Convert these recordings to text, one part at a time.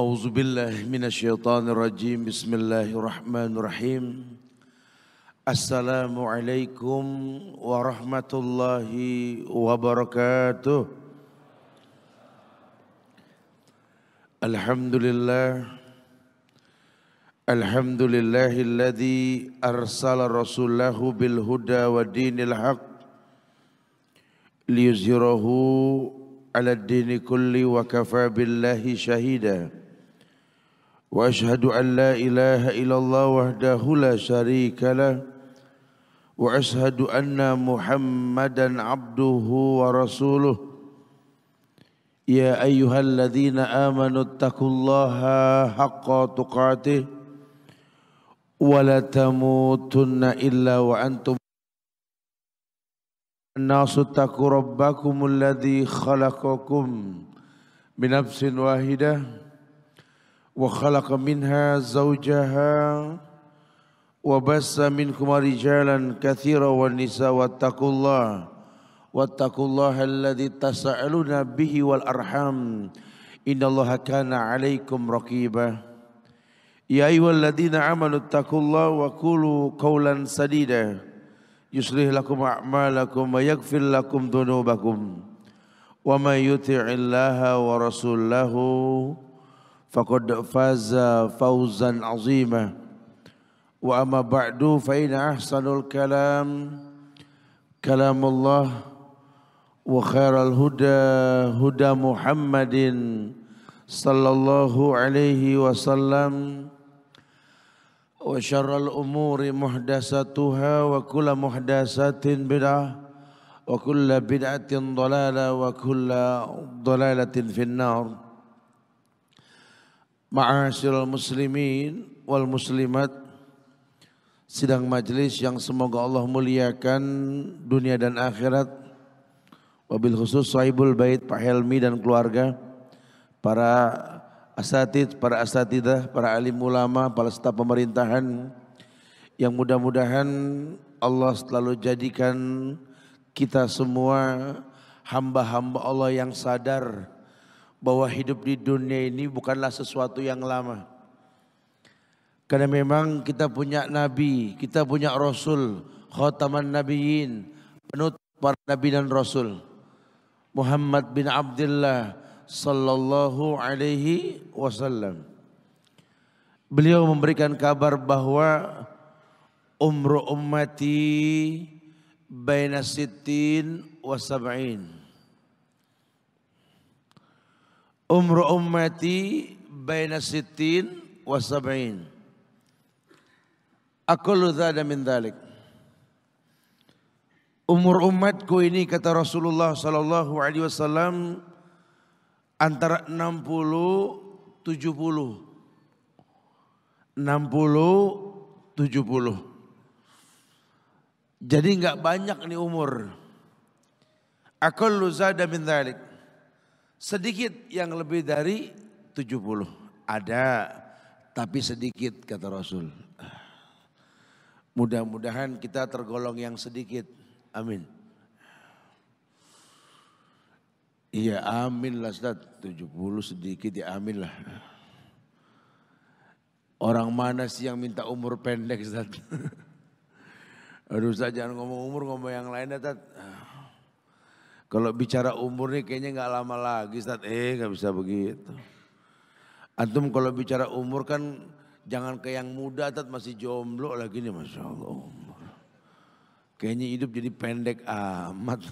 أعوذ بالله من الشيطان الرجيم بسم الله الرحمن الرحيم السلام عليكم ورحمة الله وبركاته الحمد لله الحمد لله الذي أرسل رسوله بالهدى ودين الحق ليظهره على الدين كله وكفى بالله شهيداً واشهد ان لا اله الا الله وحده لا شريك له واشهد ان محمدا عبده ورسوله يا ايها الذين امنوا اتقوا الله حق تقاته ولا تموتن الا وانتم الناس اتقوا ربكم الذي خلقكم بنفس واحده وخلق منها زوجها وبس منكما رجالا كثيرا والنساء واتقوا الله واتقوا الله الذي تسألون به والأرحام إن الله كان عليكم رقيبا يا أيها الذين آمنوا اتقوا الله وقولوا قولا سديدا يصلح لكم أعمالكم ويغفر لكم ذنوبكم ومن يطع الله ورسوله فقد فاز فوزا عظيما وأما بعد فإن أحسن الكلام كلام الله وخير الهدى هدى محمد صلى الله عليه وسلم وشر الأمور محدثاتها وكل محدثات بدعة وكل بدعة ضلالة وكل ضلالة في النار Ma'asyiral muslimin wal muslimat sidang majelis yang semoga Allah muliakan dunia dan akhirat. Wabil khusus sahibul bait Pak Helmi dan keluarga, para asatid, para asatidah, para alim ulama, para staf pemerintahan yang mudah-mudahan Allah selalu jadikan kita semua hamba-hamba Allah yang sadar bahwa hidup di dunia ini bukanlah sesuatu yang lama. Karena memang kita punya nabi, kita punya rasul, khataman nabiyyin, penutup para nabi dan rasul. Muhammad bin Abdullah sallallahu alaihi wasallam. Beliau memberikan kabar bahwa umru ummati baina sittin wa sab'in. umru ummati baina sittin wa sab'in. Aqulu dzada min dzalik. Umur umatku ini kata Rasulullah sallallahu alaihi wasallam antara 60 70. 60 70. Jadi nggak banyak nih umur. Aqulu dzada min dzalik. Sedikit yang lebih dari 70 ada tapi sedikit kata Rasul. Mudah-mudahan kita tergolong yang sedikit. Amin. Iya amin lah Ustaz. 70 sedikit ya amin lah. Orang mana sih yang minta umur pendek Ustaz? Aduh Ustaz jangan ngomong umur ngomong yang lain Ustaz. Kalau bicara umur nih kayaknya nggak lama lagi Ustaz. Eh nggak bisa begitu. Antum kalau bicara umur kan jangan ke yang muda Ustaz masih jomblo lagi nih Masya Allah umur. Kayaknya hidup jadi pendek amat.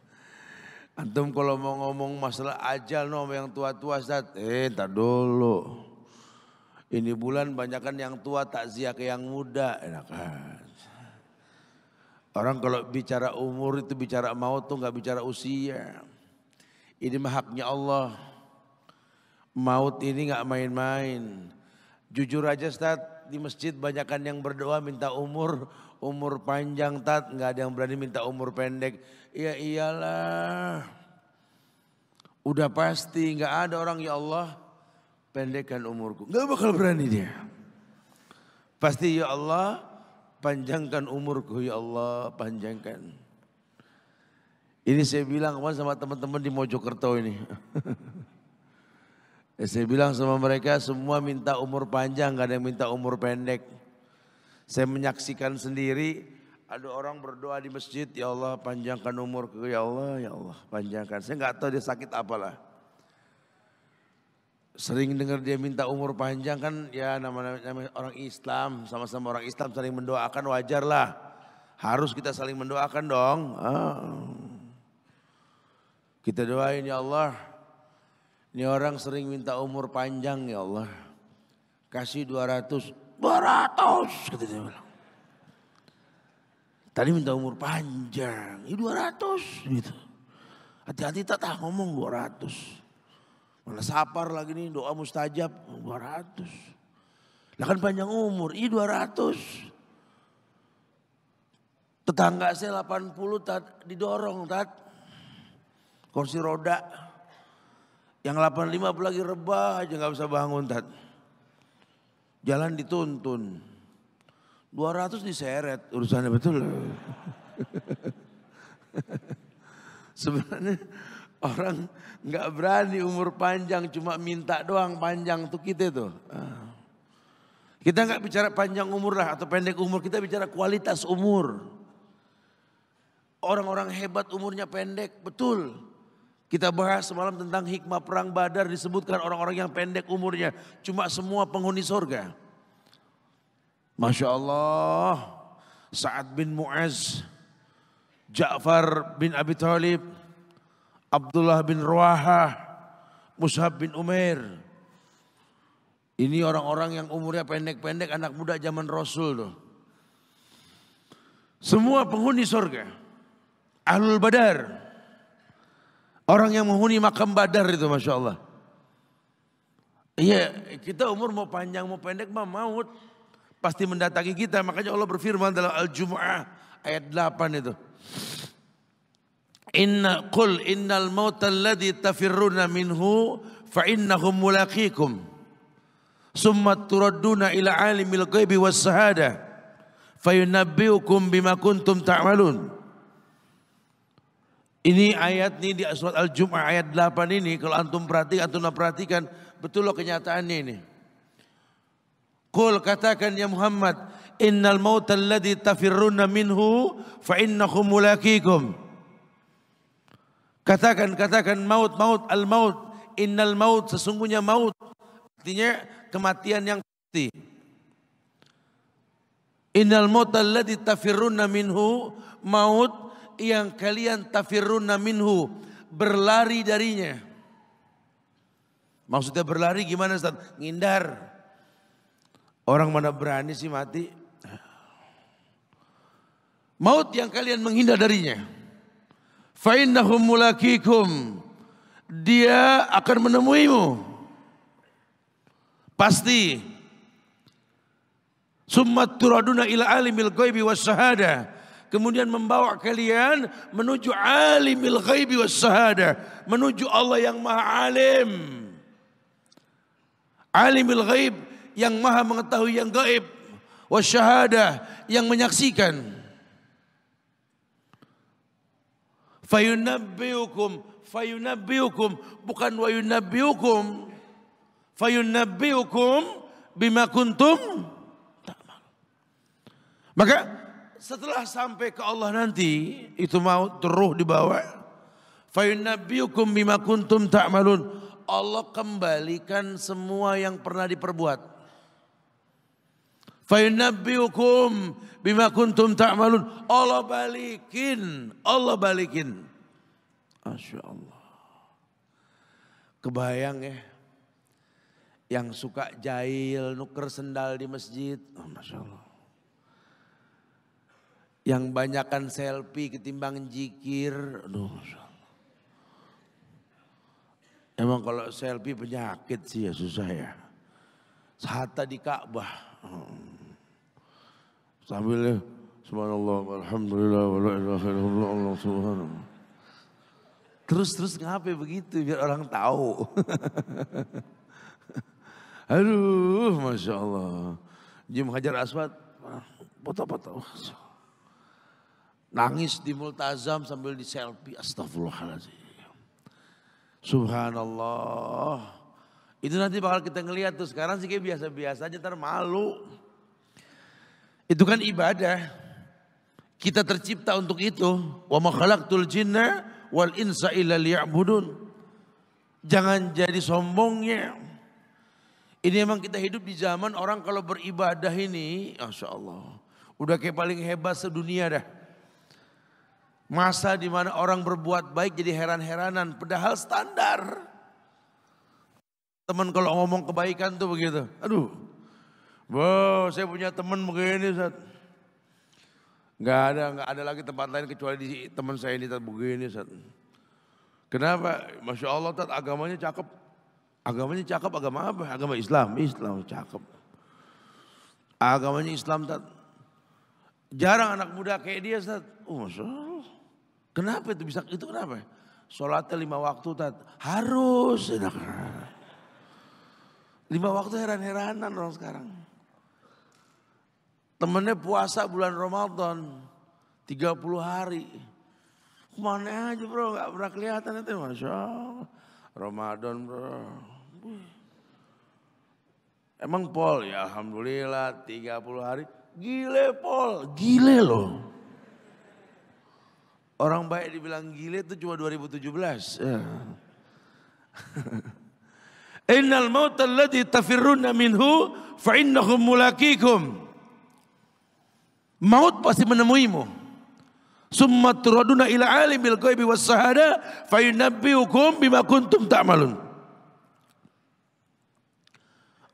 Antum kalau mau ngomong masalah ajal no yang tua-tua Ustaz. Eh tak dulu. Ini bulan banyakkan yang tua takziah ke yang muda. kan? Orang kalau bicara umur itu bicara maut tuh nggak bicara usia. Ini mah haknya Allah. Maut ini nggak main-main. Jujur aja Ustaz, di masjid banyakkan yang berdoa minta umur. Umur panjang Tat, nggak ada yang berani minta umur pendek. Iya iyalah. Udah pasti nggak ada orang ya Allah pendekkan umurku. Nggak bakal berani dia. Pasti ya Allah Panjangkan umurku ya Allah, panjangkan. Ini saya bilang kemarin sama teman-teman di Mojokerto ini. Ya, saya bilang sama mereka semua minta umur panjang, gak ada yang minta umur pendek. Saya menyaksikan sendiri ada orang berdoa di masjid, ya Allah panjangkan umurku, ya Allah, ya Allah panjangkan. Saya nggak tahu dia sakit apalah sering dengar dia minta umur panjang kan ya nama-nama orang Islam sama-sama orang Islam saling mendoakan wajarlah harus kita saling mendoakan dong ah. kita doain ya Allah ini orang sering minta umur panjang ya Allah kasih 200 200 kata dia tadi minta umur panjang ini 200 gitu hati-hati tak tahu ngomong 200 Mana sapar lagi nih doa mustajab 200. Lah kan panjang umur, i 200. Tetangga saya 80 tat, didorong tat. Kursi roda. Yang 85 lagi rebah aja nggak bisa bangun tat. Jalan dituntun. 200 diseret urusannya betul. Sebenarnya Orang nggak berani umur panjang cuma minta doang panjang tuh kita tuh. Ah. Kita nggak bicara panjang umur lah atau pendek umur, kita bicara kualitas umur. Orang-orang hebat umurnya pendek, betul. Kita bahas semalam tentang hikmah perang badar disebutkan orang-orang yang pendek umurnya. Cuma semua penghuni surga. Masya Allah. Sa'ad bin Mu'az. Ja'far bin Abi Thalib Abdullah bin Ruaha, Mus'ab bin Umair. Ini orang-orang yang umurnya pendek-pendek, anak muda zaman Rasul tuh. Semua penghuni surga. Ahlul Badar. Orang yang menghuni makam Badar itu Masya Allah. Iya kita umur mau panjang mau pendek mau maut. Pasti mendatangi kita. Makanya Allah berfirman dalam Al-Jum'ah ayat 8 itu. Inna qul innal al alladhi tafirruna minhu fa innahum mulaqikum. Summa turadduna ila alimil ghaibi was sahada fayunabbiukum bima kuntum ta'malun. Ini ayat ini di surat Al-Jum'ah ayat 8 ini kalau antum perhatikan antum perhatikan betul loh kenyataannya ini. Qul katakan ya Muhammad innal mauta alladhi tafirruna minhu fa innahum mulaqikum. Katakan, katakan maut, maut, al-maut. Innal maut, sesungguhnya maut. Artinya kematian yang pasti. Innal maut alladhi tafirruna naminhu Maut yang kalian tafirun naminhu Berlari darinya. Maksudnya berlari gimana Ustaz? Ngindar. Orang mana berani sih mati? Maut yang kalian menghindar darinya. Fa'innahum mulakikum. Dia akan menemuimu. Pasti. Summat turaduna ila alimil ghaibi was syahada. Kemudian membawa kalian menuju alimil ghaibi was syahada. Menuju Allah yang maha alim. Alimil ghaib yang maha mengetahui yang gaib. Was syahada yang menyaksikan. Fayunabbiukum, fayunabbiukum, bukan wayunabbiukum. Fayunabbiukum bima kuntum ta'mal. Maka setelah sampai ke Allah nanti, itu mau terus dibawa. Fayunabbiukum bima kuntum ta'malun. Allah kembalikan semua yang pernah diperbuat. Fayunabbiukum bima kuntum ta'malun. Allah balikin, Allah balikin. Masya Allah. Kebayang ya. Yang suka jahil, nuker sendal di masjid. Oh, Masya Allah. Yang banyakan selfie ketimbang jikir. Aduh, Masya Allah. Emang kalau selfie penyakit sih ya susah ya. Sata di Ka'bah. Hmm sambil ya. subhanallah alhamdulillah wa la ilaha illallah Allah subhanallah. Terus terus ngapain begitu biar orang tahu. Aduh, masya Allah. Jim Hajar Aswad, foto-foto. Ah, Nangis di multazam sambil di selfie. Astagfirullahaladzim. Subhanallah. Itu nanti bakal kita ngeliat tuh. Sekarang sih kayak biasa-biasa aja, ntar malu. Itu kan ibadah. Kita tercipta untuk itu. Wa ma khalaqtul jinna wal insa illa liya'budun. Jangan jadi sombongnya. Ini emang kita hidup di zaman orang kalau beribadah ini, Masya Allah. Udah kayak paling hebat sedunia dah. Masa dimana orang berbuat baik jadi heran-heranan. Padahal standar. Teman kalau ngomong kebaikan tuh begitu. Aduh Wow, saya punya teman begini Ustaz. nggak ada, nggak ada lagi tempat lain kecuali di teman saya ini Ustaz begini Ustaz. Kenapa? Masya Allah Ustaz agamanya cakep. Agamanya cakep agama apa? Agama Islam, Islam cakep. Agamanya Islam Ustaz. Jarang anak muda kayak dia Ustaz. Oh, Masya Allah. Kenapa itu bisa itu kenapa? Sholatnya lima waktu Ustaz. Harus. Lima waktu heran-heranan orang sekarang. Temennya puasa bulan Ramadan 30 hari. Kemana aja bro gak pernah kelihatan itu. Masya Allah. Ramadan bro. Emang Pol ya Alhamdulillah 30 hari. Gile Pol. Gile loh. Orang baik dibilang gile itu cuma 2017. Ya. Innal mautal ladzi tafirruna minhu fa innahu Maut pasti menemuimu. Summa turaduna ila alimil ghaibi was sahada fayunabbiukum bima kuntum ta'malun.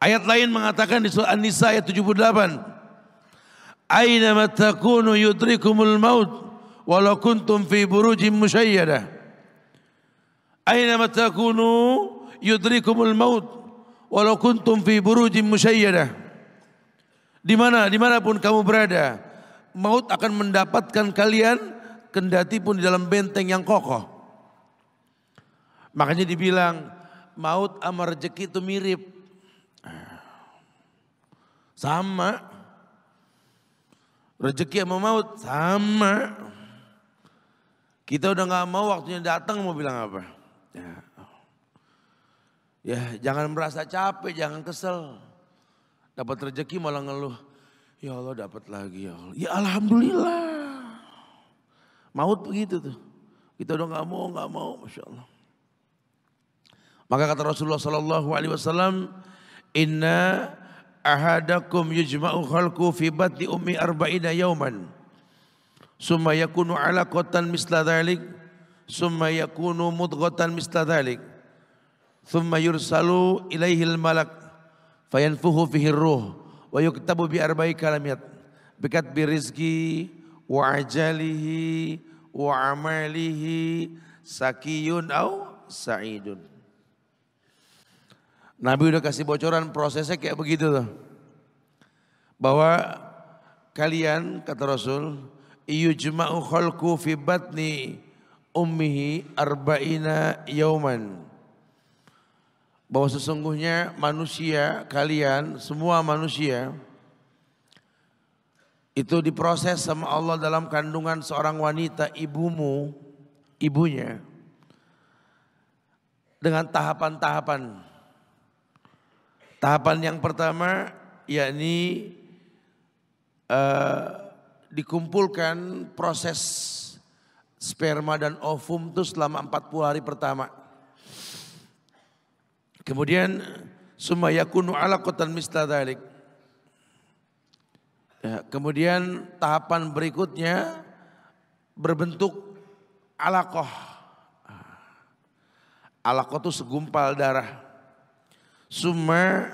Ayat lain mengatakan di surah An-Nisa ayat 78. Aina matakunu yudrikumul maut walau kuntum fi burujin musyayyadah. Aina matakunu yudrikumul maut walau kuntum fi burujin musyayyada di mana dimanapun kamu berada maut akan mendapatkan kalian kendati pun di dalam benteng yang kokoh. Makanya dibilang maut sama rezeki itu mirip. Sama. Rezeki sama maut sama. Kita udah gak mau waktunya datang mau bilang apa. Ya. ya jangan merasa capek, jangan kesel. Dapat rezeki malah ngeluh Ya Allah dapat lagi ya Allah. Ya Alhamdulillah. Maut begitu tuh. Kita udah nggak mau, nggak mau, masya Allah. Maka kata Rasulullah Sallallahu Alaihi Wasallam, Inna ahadakum yujma'u khalqu fi batni ummi arba'ina yauman. Summa yakunu alaqatan misla dhalik. Summa yakunu mudghatan misla dhalik. Thumma yursalu ilaihil malak. Fayanfuhu fuhu ruh wa yuktabu bi arba'i kalimat bikat bi rizqi wa ajalihi wa amalihi sakiyun au sa'idun. Nabi udah kasih bocoran prosesnya kayak begitu tuh. Bahwa kalian kata Rasul iyujma'u khalqu fi batni ummihi arba'ina yauman bahwa sesungguhnya manusia kalian semua manusia itu diproses sama Allah dalam kandungan seorang wanita ibumu ibunya dengan tahapan-tahapan tahapan yang pertama yakni uh, dikumpulkan proses sperma dan ovum itu selama 40 hari pertama Kemudian sumayakunu yakunu alaqatan misla dalik. Ya, kemudian tahapan berikutnya berbentuk alaqah. Alaqah itu segumpal darah. Summa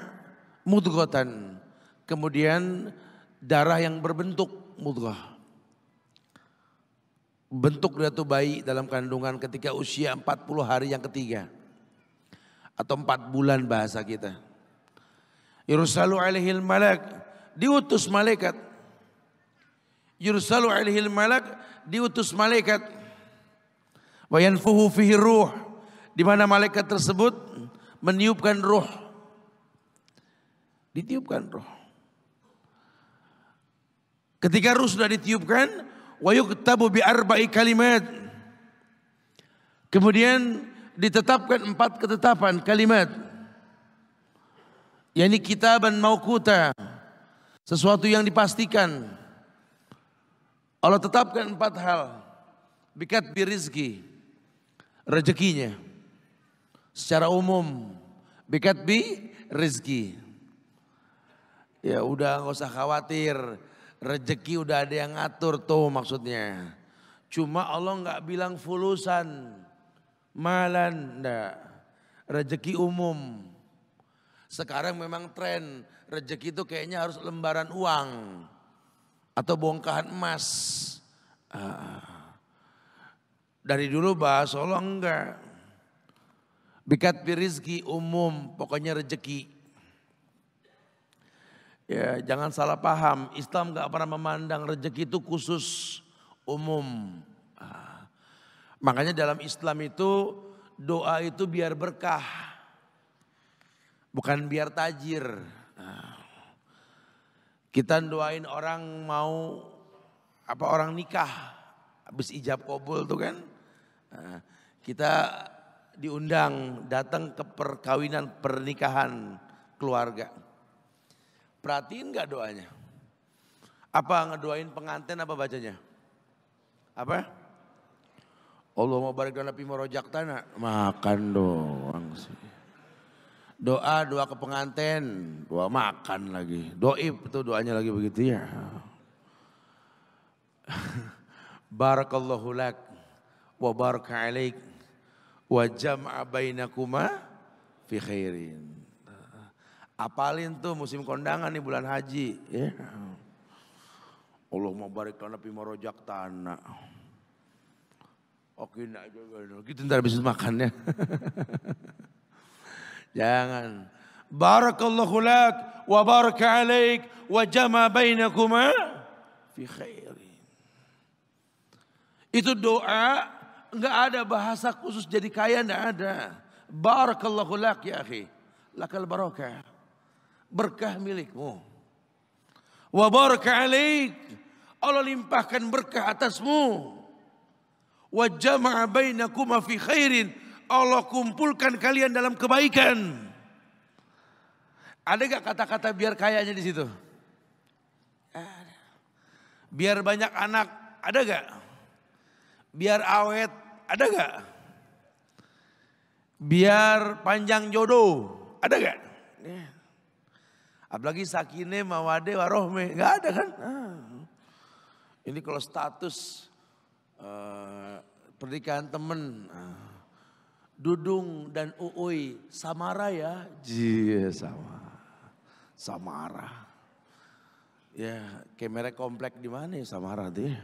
mudghatan. Kemudian darah yang berbentuk mudghah. Bentuk dia itu bayi dalam kandungan ketika usia 40 hari yang ketiga atau empat bulan bahasa kita. Yursalu alaihil malak diutus malaikat. Yursalu alaihil malak diutus malaikat. Wa yanfuhu fihi ruh di mana malaikat tersebut meniupkan ruh. Ditiupkan ruh. Ketika ruh sudah ditiupkan, wa yuktabu bi arba'i kalimat. Kemudian ditetapkan empat ketetapan kalimat. Yani kitaban maukuta. Sesuatu yang dipastikan. Allah tetapkan empat hal. Bikat birizki. Rezekinya. Secara umum. Bikat bi rezeki. Ya udah nggak usah khawatir. Rezeki udah ada yang ngatur tuh maksudnya. Cuma Allah nggak bilang fulusan malan, ndak Rezeki umum. Sekarang memang tren rezeki itu kayaknya harus lembaran uang atau bongkahan emas. Ah. Dari dulu bahas Allah enggak. Bikat rezeki umum, pokoknya rezeki. Ya, jangan salah paham, Islam nggak pernah memandang rezeki itu khusus umum. Ah. Makanya dalam Islam itu doa itu biar berkah. Bukan biar tajir. Nah, kita doain orang mau apa orang nikah. Habis ijab kobol tuh kan. Nah, kita diundang datang ke perkawinan pernikahan keluarga. Perhatiin gak doanya? Apa ngedoain pengantin apa bacanya? Apa? Allah mau balik ke pimo rojak tanah. Makan doang sih. Doa, doa ke pengantin. Doa makan lagi. Doib itu doanya lagi begitu ya. Barakallahu lak. Wa baraka alaik. Wa jam'a bainakuma fi khairin. Apalin tuh musim kondangan nih bulan haji. Ya. Allah mau balik ke pimo rojak tanah. Oke, nak juga. Kita ntar habis makannya. Jangan. Barakallahu lak wa baraka alaik wa jama bainakuma fi khairin. Itu doa nggak ada bahasa khusus jadi kaya nggak ada. Barakallahu lak ya akhi. Lakal barakah. Berkah milikmu. Wa baraka alaik. Allah limpahkan berkah atasmu wa bainakuma fi khairin. Allah kumpulkan kalian dalam kebaikan. Ada gak kata-kata biar kayanya di situ? Ada. Biar banyak anak, ada gak? Biar awet, ada gak? Biar panjang jodoh, ada gak? Iya. Apalagi sakine, mawade, warohme, gak ada kan? Ah. Ini kalau status Eh, pernikahan temen. Nah, Dudung dan Uui Samara ya. Iya sama. Samara. Ya kamera komplek di mana ya Samara tuh ya.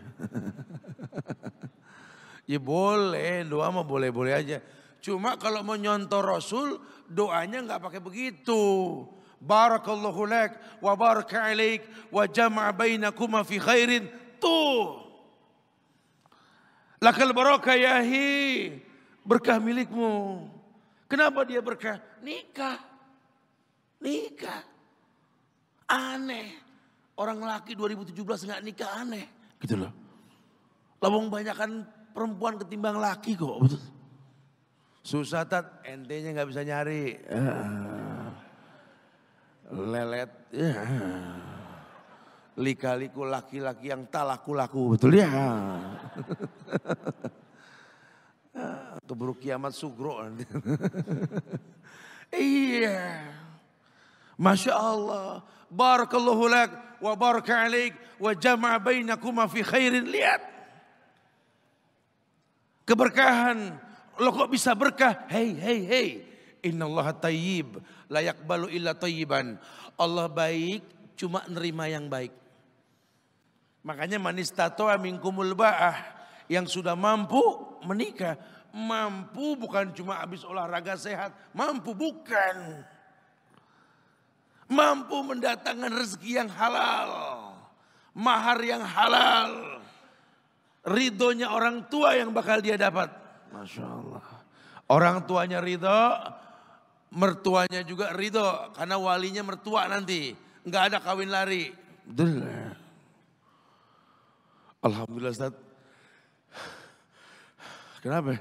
ya boleh doa mah boleh-boleh aja. Cuma kalau mau nyontoh Rasul doanya nggak pakai begitu. Barakallahu lak wa baraka alaik wa jama'a bainakuma fi khairin. Tuh Lakal barokah yahi. Berkah milikmu. Kenapa dia berkah? Nikah. Nikah. Aneh. Orang laki 2017 nggak nikah aneh. Gitu loh. Lawang banyakan perempuan ketimbang laki kok. Susah tat, entenya nggak bisa nyari. Ah. lelet. Uh lika-liku laki-laki yang tak laku-laku. Betul ya? Atau baru kiamat sugro. iya. Masya Allah. Barakallahu lak wa baraka alaik wa jama' bainakuma fi khairin. Lihat. Keberkahan. Lo kok bisa berkah? Hei, hei, hei. Inna Allah tayyib. Layak balu illa tayyiban. Allah baik cuma nerima yang baik. Makanya manis tatoa mingkumul ba'ah. Yang sudah mampu menikah. Mampu bukan cuma habis olahraga sehat. Mampu bukan. Mampu mendatangkan rezeki yang halal. Mahar yang halal. Ridhonya orang tua yang bakal dia dapat. Masya Allah. Orang tuanya ridho. Mertuanya juga ridho. Karena walinya mertua nanti. Nggak ada kawin lari. Betul Alhamdulillah Ustaz. Kenapa?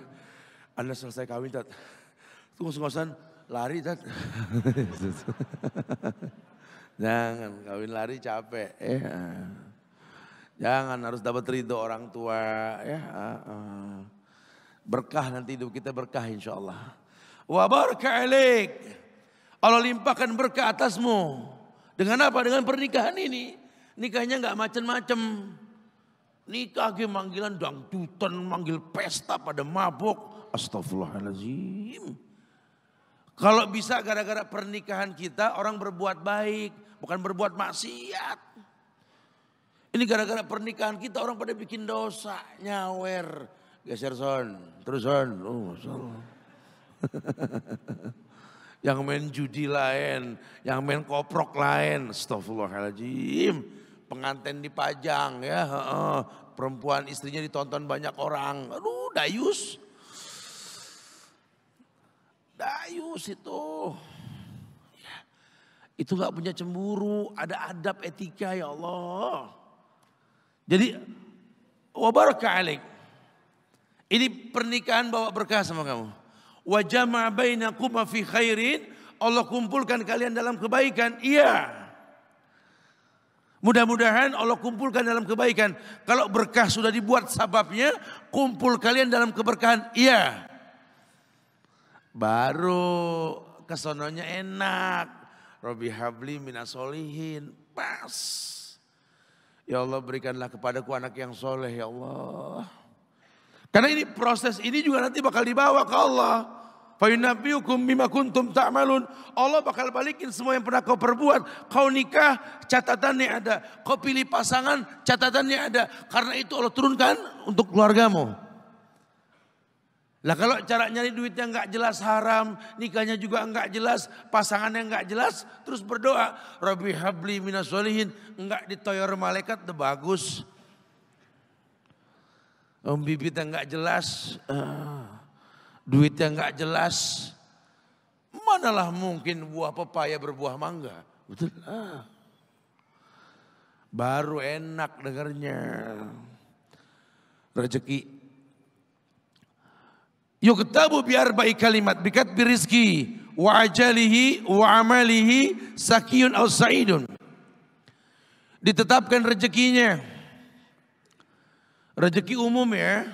Anda selesai kawin Ustaz. ngos ngosan lari Ustaz. Jangan kawin lari capek. Ya. Jangan harus dapat ridho orang tua. Ya. Berkah nanti hidup kita berkah insya Allah. Wa barakalik. Allah limpahkan berkah atasmu. Dengan apa? Dengan pernikahan ini. Nikahnya nggak macem-macem. Nikah ke manggilan dangdutan, manggil pesta pada mabuk. Astagfirullahaladzim. Kalau bisa gara-gara pernikahan kita orang berbuat baik, bukan berbuat maksiat. Ini gara-gara pernikahan kita orang pada bikin dosa, nyawer. Geser son, terus son. Oh, son, yang main judi lain, yang main koprok lain. Astagfirullahaladzim pengantin dipajang ya. Perempuan istrinya ditonton banyak orang. Aduh dayus. Dayus itu. Ya. Itu gak punya cemburu. Ada adab etika ya Allah. Jadi wabarakatuh Ini pernikahan bawa berkah sama kamu. wajah ma'bayna aku fi khairin. Allah kumpulkan kalian dalam kebaikan. Iya. Mudah-mudahan Allah kumpulkan dalam kebaikan. Kalau berkah sudah dibuat sebabnya, kumpul kalian dalam keberkahan. Iya. Baru kesononya enak. Robi habli minasolihin. Pas. Ya Allah berikanlah kepadaku anak yang soleh ya Allah. Karena ini proses ini juga nanti bakal dibawa ke Allah. Fayunabiyukum bima kuntum ta'malun. Allah bakal balikin semua yang pernah kau perbuat. Kau nikah, catatannya ada. Kau pilih pasangan, catatannya ada. Karena itu Allah turunkan untuk keluargamu. Lah kalau cara nyari duitnya enggak jelas haram, nikahnya juga enggak jelas, pasangannya enggak jelas, terus berdoa, Rabbi habli solihin enggak ditoyor malaikat, udah bagus. Om bibitnya enggak jelas, uh duitnya nggak jelas, manalah mungkin buah pepaya berbuah mangga. Betul Baru enak dengarnya. Rezeki. ketabu biar baik kalimat bikat birizki wa ajalihi wa amalihi sakiyun au saidun. Ditetapkan rezekinya. Rezeki umum ya.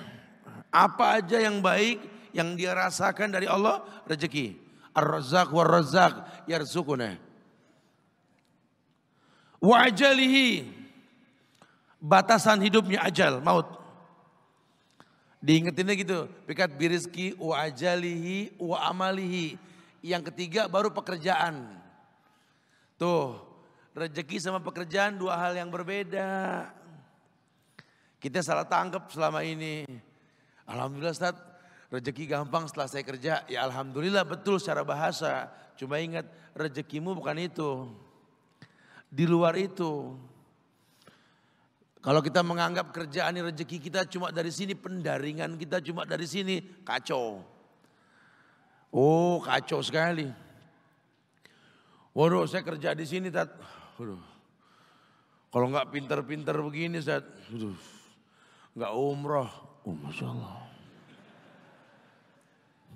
Apa aja yang baik yang dia rasakan dari Allah rezeki. Ar-Razzaq war Razzaq yarzuquna. Wa ajalihi batasan hidupnya ajal maut. Diingetinnya gitu, pikat biriski wa ajalihi wa amalihi. Yang ketiga baru pekerjaan. Tuh, rezeki sama pekerjaan dua hal yang berbeda. Kita salah tangkap selama ini. Alhamdulillah Ustaz, Rezeki gampang setelah saya kerja, ya alhamdulillah betul secara bahasa. Cuma ingat rezekimu bukan itu. Di luar itu. Kalau kita menganggap kerjaan ini rezeki kita cuma dari sini, pendaringan kita cuma dari sini, kacau. Oh kacau sekali. Waduh saya kerja di sini tat. Waduh. Kalau nggak pinter-pinter begini tat. Waduh. Nggak umroh. Oh Masya Allah.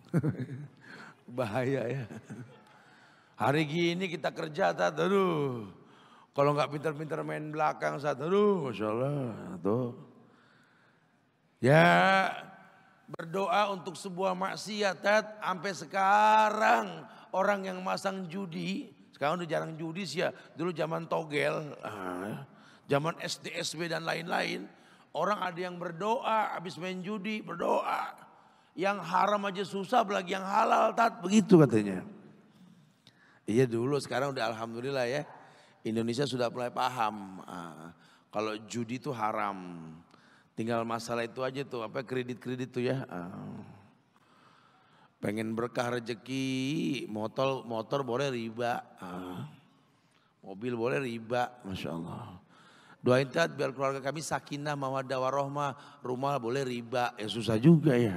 Bahaya ya. Hari gini kita kerja, tadi, aduh. Kalau nggak pinter-pinter main belakang, saat aduh, masya Allah, tuh. Ya, berdoa untuk sebuah maksiat, tat, sampai sekarang orang yang masang judi, sekarang udah jarang judi sih ya, dulu zaman togel, ah, zaman sdsb dan lain-lain, orang ada yang berdoa, habis main judi, berdoa, yang haram aja susah, apalagi yang halal tat. Begitu katanya. Iya dulu, sekarang udah alhamdulillah ya. Indonesia sudah mulai paham. Ah, kalau judi itu haram. Tinggal masalah itu aja tuh, apa kredit-kredit tuh ya. Ah. pengen berkah rezeki, motor motor boleh riba, ah. mobil boleh riba, masya Allah. Doain tat biar keluarga kami sakinah mawadah warohmah, rumah boleh riba, ya susah juga ya.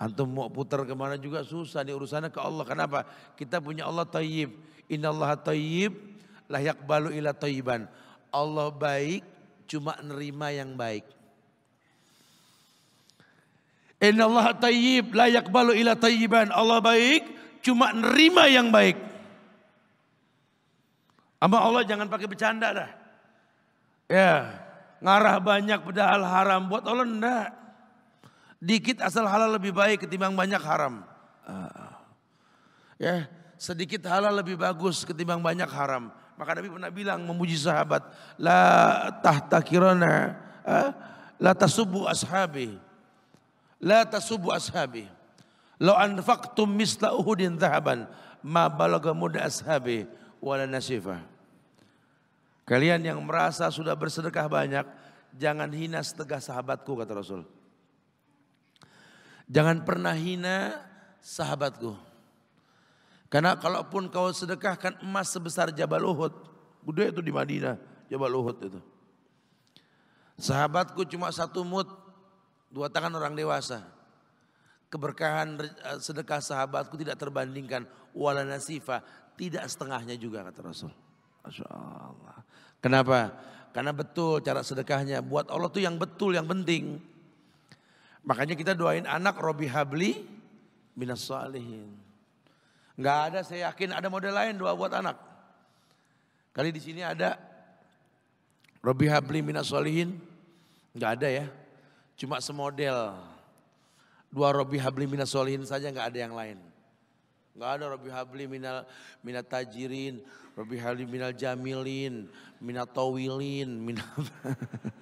Antum mau putar kemana juga susah nih urusannya ke Allah. Kenapa? Kita punya Allah Ta'ib? Inna Allah layak balu ila Ta'iban. Allah baik cuma nerima yang baik. Inna Allah layak balu ila Ta'iban. Allah baik cuma nerima yang baik. Ama Allah jangan pakai bercanda dah. Ya, ngarah banyak padahal haram buat Allah enggak. Dikit asal halal lebih baik ketimbang banyak haram. Ah, ah. ya, sedikit halal lebih bagus ketimbang banyak haram. Maka Nabi pernah bilang memuji sahabat, la tahtakirana, uh, ah, la tasubu ashabi. La tasubu ashabi. lo anfaqtum misla uhudin zahaban, ma balaga muda ashabi wala nasifah. Kalian yang merasa sudah bersedekah banyak, jangan hina setengah sahabatku kata Rasul. Jangan pernah hina sahabatku. Karena kalaupun kau sedekahkan emas sebesar Jabal Uhud. Gede itu di Madinah, Jabal Uhud itu. Sahabatku cuma satu mut, dua tangan orang dewasa. Keberkahan eh, sedekah sahabatku tidak terbandingkan. Wala nasifa, tidak setengahnya juga kata Rasul. Masya Allah. Kenapa? Karena betul cara sedekahnya. Buat Allah tuh yang betul, yang penting. Makanya kita doain anak Robi Habli minas salihin. Nggak ada saya yakin ada model lain doa buat anak. Kali di sini ada Robi Habli minas salihin. Nggak ada ya. Cuma semodel. Dua Robi Habli minas salihin saja nggak ada yang lain. Nggak ada Robi Habli minal, minat tajirin. Robi Habli minal jamilin. Minat towilin, minat...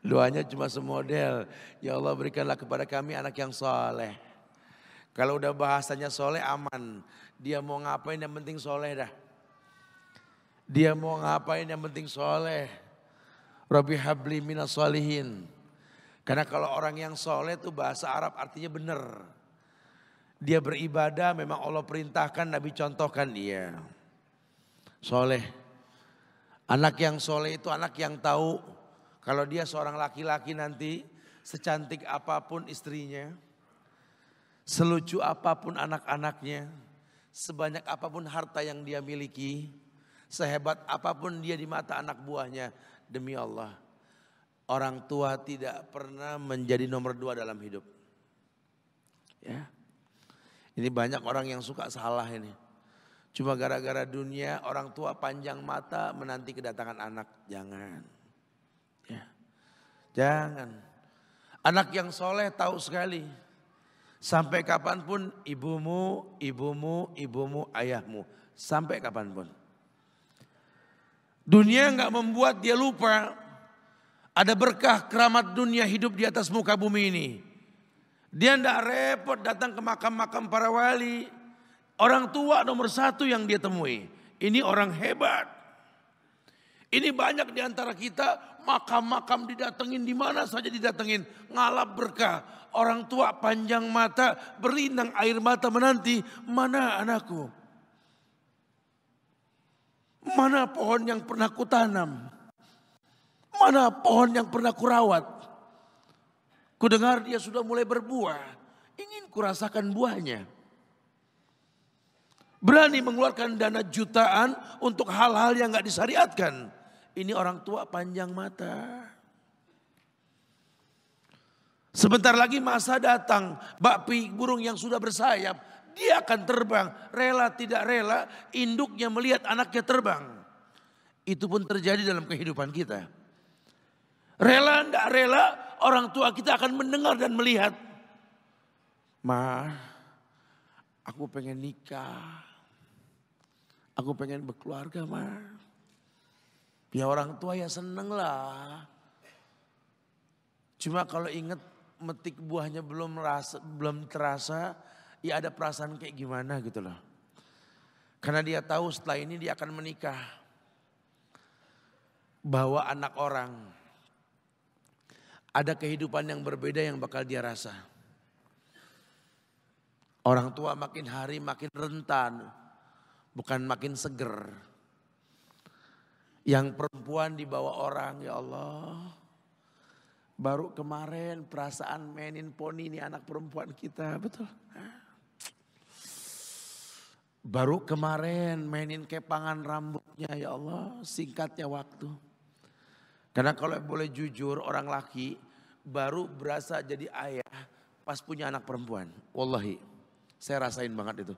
Doanya cuma semodel. Ya Allah berikanlah kepada kami anak yang soleh. Kalau udah bahasanya soleh aman. Dia mau ngapain yang penting soleh dah. Dia mau ngapain yang penting soleh. Rabbi habli minas solihin. Karena kalau orang yang soleh itu bahasa Arab artinya benar. Dia beribadah memang Allah perintahkan Nabi contohkan dia. Soleh. Anak yang soleh itu anak yang tahu kalau dia seorang laki-laki nanti, secantik apapun istrinya, selucu apapun anak-anaknya, sebanyak apapun harta yang dia miliki, sehebat apapun dia di mata anak buahnya, demi Allah, orang tua tidak pernah menjadi nomor dua dalam hidup. Ya, ini banyak orang yang suka salah ini. Cuma gara-gara dunia orang tua panjang mata menanti kedatangan anak, jangan. Jangan. Anak yang soleh tahu sekali. Sampai kapanpun ibumu, ibumu, ibumu, ayahmu. Sampai kapanpun. Dunia nggak membuat dia lupa. Ada berkah keramat dunia hidup di atas muka bumi ini. Dia ndak repot datang ke makam-makam para wali. Orang tua nomor satu yang dia temui. Ini orang hebat. Ini banyak di antara kita makam-makam didatengin di mana saja didatengin ngalap berkah. Orang tua panjang mata berlinang air mata menanti mana anakku? Mana pohon yang pernah kutanam? Mana pohon yang pernah kurawat? Kudengar dia sudah mulai berbuah. Ingin kurasakan buahnya berani mengeluarkan dana jutaan untuk hal-hal yang gak disyariatkan. Ini orang tua panjang mata. Sebentar lagi masa datang, bakpi burung yang sudah bersayap, dia akan terbang. Rela tidak rela, induknya melihat anaknya terbang. Itu pun terjadi dalam kehidupan kita. Rela tidak rela, orang tua kita akan mendengar dan melihat. Ma, aku pengen nikah. Aku pengen berkeluarga, Ma. Ya orang tua ya seneng lah. Cuma kalau inget metik buahnya belum merasa, belum terasa, ya ada perasaan kayak gimana gitu loh. Karena dia tahu setelah ini dia akan menikah. bawa anak orang ada kehidupan yang berbeda yang bakal dia rasa. Orang tua makin hari makin rentan, bukan makin seger. Yang perempuan dibawa orang ya Allah. Baru kemarin perasaan mainin poni ini anak perempuan kita betul. Baru kemarin mainin kepangan rambutnya ya Allah singkatnya waktu. Karena kalau boleh jujur orang laki baru berasa jadi ayah pas punya anak perempuan. Wallahi saya rasain banget itu.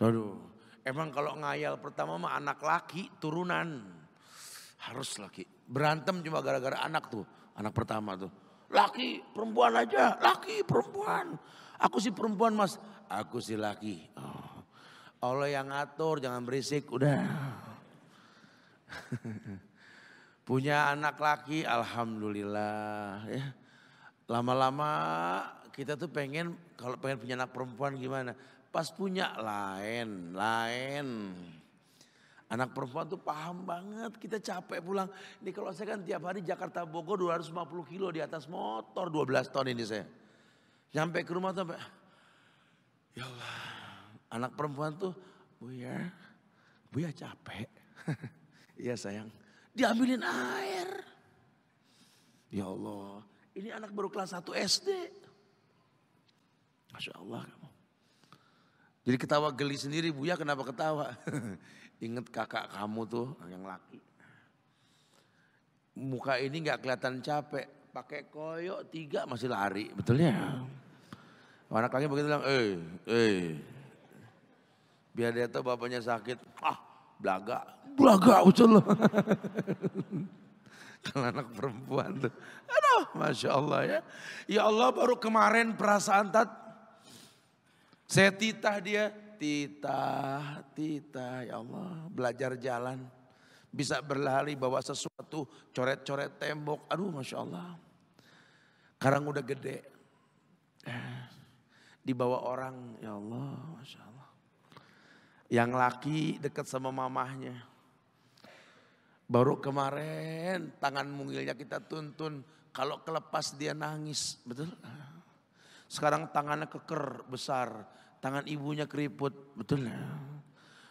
Aduh Emang kalau ngayal pertama mah anak laki turunan. Harus laki. Berantem cuma gara-gara anak tuh. Anak pertama tuh. Laki perempuan aja. Laki perempuan. Aku si perempuan mas. Aku si laki. Oh. Allah yang ngatur jangan berisik. Udah. Punya anak laki Alhamdulillah. Ya. Lama-lama kita tuh pengen kalau pengen punya anak perempuan gimana? Pas punya lain, lain. Anak perempuan tuh paham banget, kita capek pulang. Ini kalau saya kan tiap hari Jakarta Bogor 250 kilo di atas motor 12 ton ini saya. sampai ke rumah tuh, ya Allah, anak perempuan tuh, Bu ya, Bu ya capek. Iya sayang, diambilin air. Ya Allah, ini anak baru kelas 1 SD. Masya Allah kamu. Jadi ketawa geli sendiri, Buya kenapa ketawa? Ingat kakak kamu tuh yang laki. Muka ini gak kelihatan capek, pakai koyok tiga masih lari, betulnya. Anak laki begitu bilang, eh, eh. Biar dia tahu bapaknya sakit, ah belaga, belaga ucul. Kalau anak perempuan tuh, aduh masya Allah ya. Ya Allah baru kemarin perasaan tadi saya titah dia, titah, titah ya Allah, belajar jalan. Bisa berlari bawa sesuatu, coret-coret tembok, aduh Masya Allah. sekarang udah gede. Eh, dibawa orang, ya Allah, Masya Allah. Yang laki dekat sama mamahnya. Baru kemarin tangan mungilnya kita tuntun, kalau kelepas dia nangis, betul? Betul. Sekarang tangannya keker besar, tangan ibunya keriput, betul ya?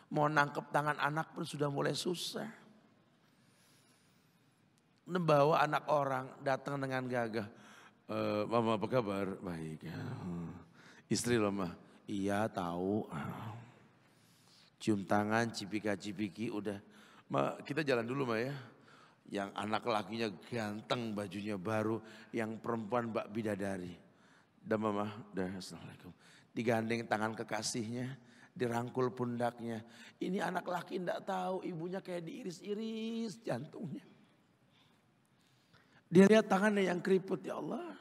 Mau nangkep tangan anak pun sudah mulai susah. Membawa anak orang datang dengan gagah. E, mama apa kabar? Baik ya. Istri lama. Iya tahu. Cium tangan, cipika-cipiki udah. Ma, kita jalan dulu ma ya yang anak lakinya ganteng bajunya baru, yang perempuan mbak bidadari dan mama dan assalamualaikum. Digandeng tangan kekasihnya, dirangkul pundaknya. Ini anak laki tidak tahu ibunya kayak diiris-iris jantungnya. Dia lihat tangannya yang keriput ya Allah.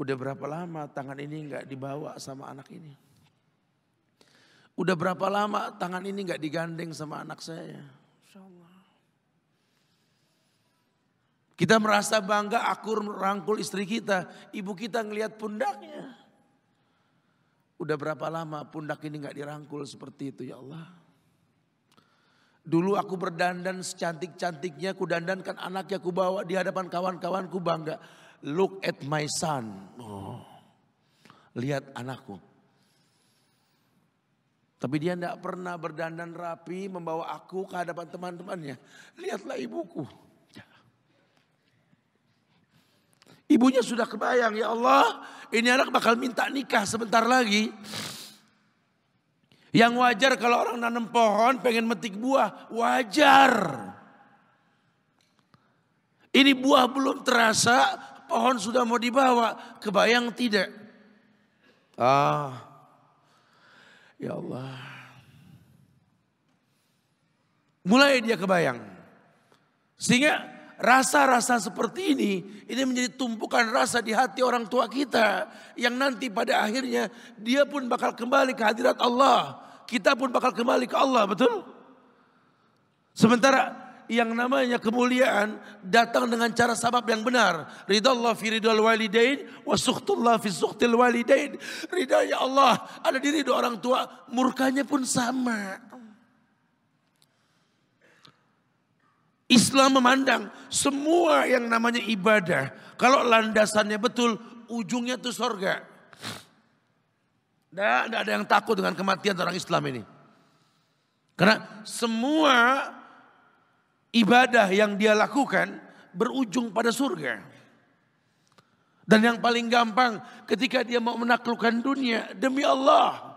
Udah berapa lama tangan ini nggak dibawa sama anak ini? Udah berapa lama tangan ini nggak digandeng sama anak saya? Kita merasa bangga akur merangkul istri kita. Ibu kita ngelihat pundaknya. Udah berapa lama pundak ini gak dirangkul seperti itu ya Allah. Dulu aku berdandan secantik-cantiknya. kudandankan dandankan anaknya aku bawa di hadapan kawan-kawanku bangga. Look at my son. Oh. Lihat anakku. Tapi dia gak pernah berdandan rapi membawa aku ke hadapan teman-temannya. Lihatlah ibuku. Ibunya sudah kebayang, ya Allah ini anak bakal minta nikah sebentar lagi. Yang wajar kalau orang nanam pohon pengen metik buah, wajar. Ini buah belum terasa, pohon sudah mau dibawa, kebayang tidak? Ah, ya Allah. Mulai dia kebayang. Sehingga rasa-rasa seperti ini, ini menjadi tumpukan rasa di hati orang tua kita. Yang nanti pada akhirnya dia pun bakal kembali ke hadirat Allah. Kita pun bakal kembali ke Allah, betul? Sementara yang namanya kemuliaan datang dengan cara sabab yang benar. Ridha Allah fi ridhal walidain wa sukhtullah fi sukhtil walidain. ya Allah ada diri dua orang tua, murkanya pun sama. Islam memandang semua yang namanya ibadah. Kalau landasannya betul, ujungnya itu sorga. Tidak nah, ada yang takut dengan kematian orang Islam ini. Karena semua ibadah yang dia lakukan berujung pada surga. Dan yang paling gampang ketika dia mau menaklukkan dunia demi Allah.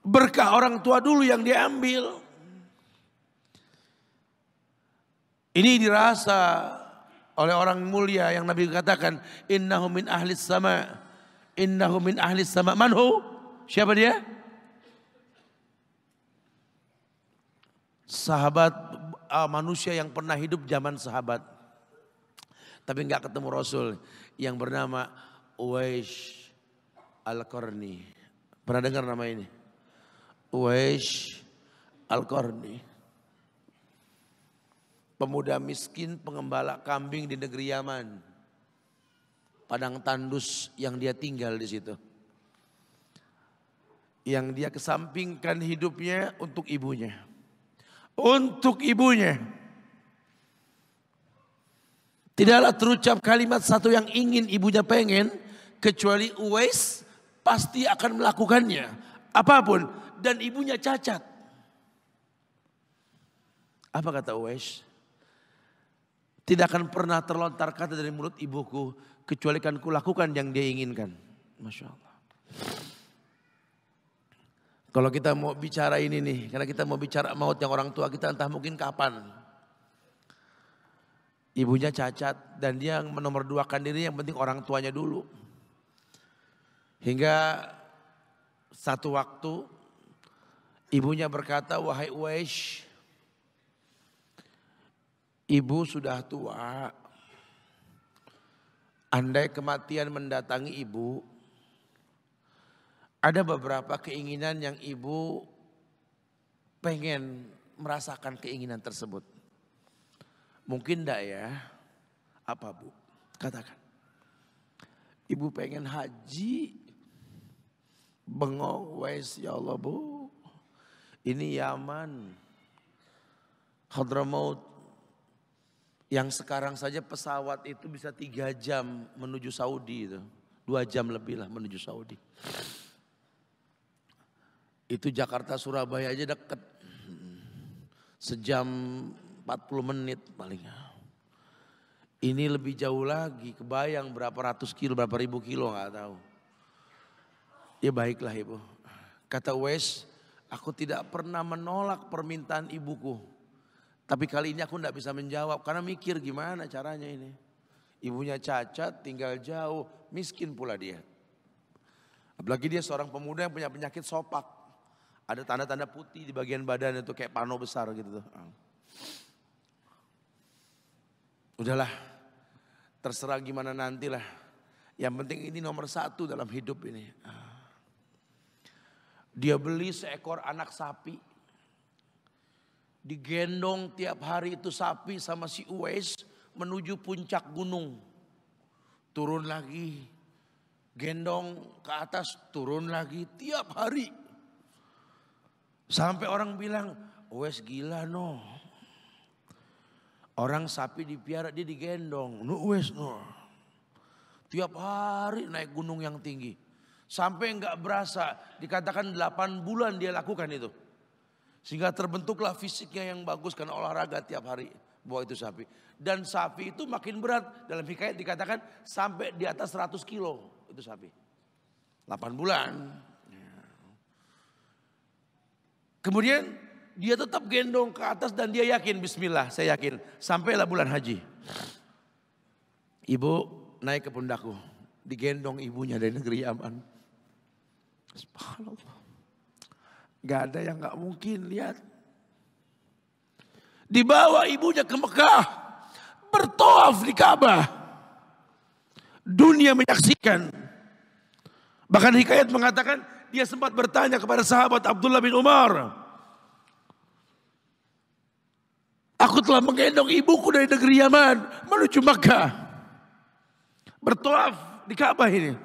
Berkah orang tua dulu yang diambil. Ini dirasa oleh orang mulia yang Nabi katakan innahu min ahli sama innahu min ahli sama manhu siapa dia sahabat uh, manusia yang pernah hidup zaman sahabat tapi nggak ketemu Rasul yang bernama Uwais Al-Qarni pernah dengar nama ini Uwais Al-Qarni pemuda miskin pengembala kambing di negeri Yaman. Padang tandus yang dia tinggal di situ. Yang dia kesampingkan hidupnya untuk ibunya. Untuk ibunya. Tidaklah terucap kalimat satu yang ingin ibunya pengen. Kecuali Uwais pasti akan melakukannya. Apapun. Dan ibunya cacat. Apa kata Uwais? Tidak akan pernah terlontar kata dari mulut ibuku. Kecuali kan kulakukan yang dia inginkan. Masya Allah. Kalau kita mau bicara ini nih. Karena kita mau bicara maut yang orang tua kita entah mungkin kapan. Ibunya cacat dan dia menomor duakan diri yang penting orang tuanya dulu. Hingga satu waktu ibunya berkata, wahai Uwais, Ibu sudah tua. Andai kematian mendatangi ibu, ada beberapa keinginan yang ibu pengen merasakan keinginan tersebut. Mungkin enggak ya? Apa bu? Katakan. Ibu pengen haji. Bengong, wais ya Allah bu. Ini Yaman. Hadramaut yang sekarang saja pesawat itu bisa tiga jam menuju Saudi itu. Dua jam lebih lah menuju Saudi. Itu Jakarta Surabaya aja deket. Sejam 40 menit paling. Ini lebih jauh lagi, kebayang berapa ratus kilo, berapa ribu kilo nggak tahu. Ya baiklah ibu. Kata Wes, aku tidak pernah menolak permintaan ibuku tapi kali ini aku tidak bisa menjawab karena mikir gimana caranya ini. Ibunya cacat, tinggal jauh, miskin pula dia. Apalagi dia seorang pemuda yang punya penyakit sopak. Ada tanda-tanda putih di bagian badan itu kayak pano besar gitu tuh. Ah. Udahlah, terserah gimana nantilah. Yang penting ini nomor satu dalam hidup ini. Ah. Dia beli seekor anak sapi Digendong tiap hari itu sapi sama si Uwais menuju puncak gunung. Turun lagi, gendong ke atas, turun lagi tiap hari. Sampai orang bilang, Uwais gila no. Orang sapi dipiara dia digendong. No Uwais no. Tiap hari naik gunung yang tinggi. Sampai enggak berasa dikatakan 8 bulan dia lakukan itu. Sehingga terbentuklah fisiknya yang bagus karena olahraga tiap hari bawa itu sapi. Dan sapi itu makin berat. Dalam hikayat dikatakan sampai di atas 100 kilo itu sapi. 8 bulan. Kemudian dia tetap gendong ke atas dan dia yakin bismillah saya yakin. Sampailah bulan haji. Ibu naik ke pundakku. Digendong ibunya dari negeri Yaman. Subhanallah. Gak ada yang gak mungkin, lihat. Dibawa ibunya ke Mekah. bertawaf di Ka'bah. Dunia menyaksikan. Bahkan hikayat mengatakan dia sempat bertanya kepada sahabat Abdullah bin Umar. Aku telah menggendong ibuku dari negeri Yaman menuju Mekah. bertawaf di Ka'bah ini.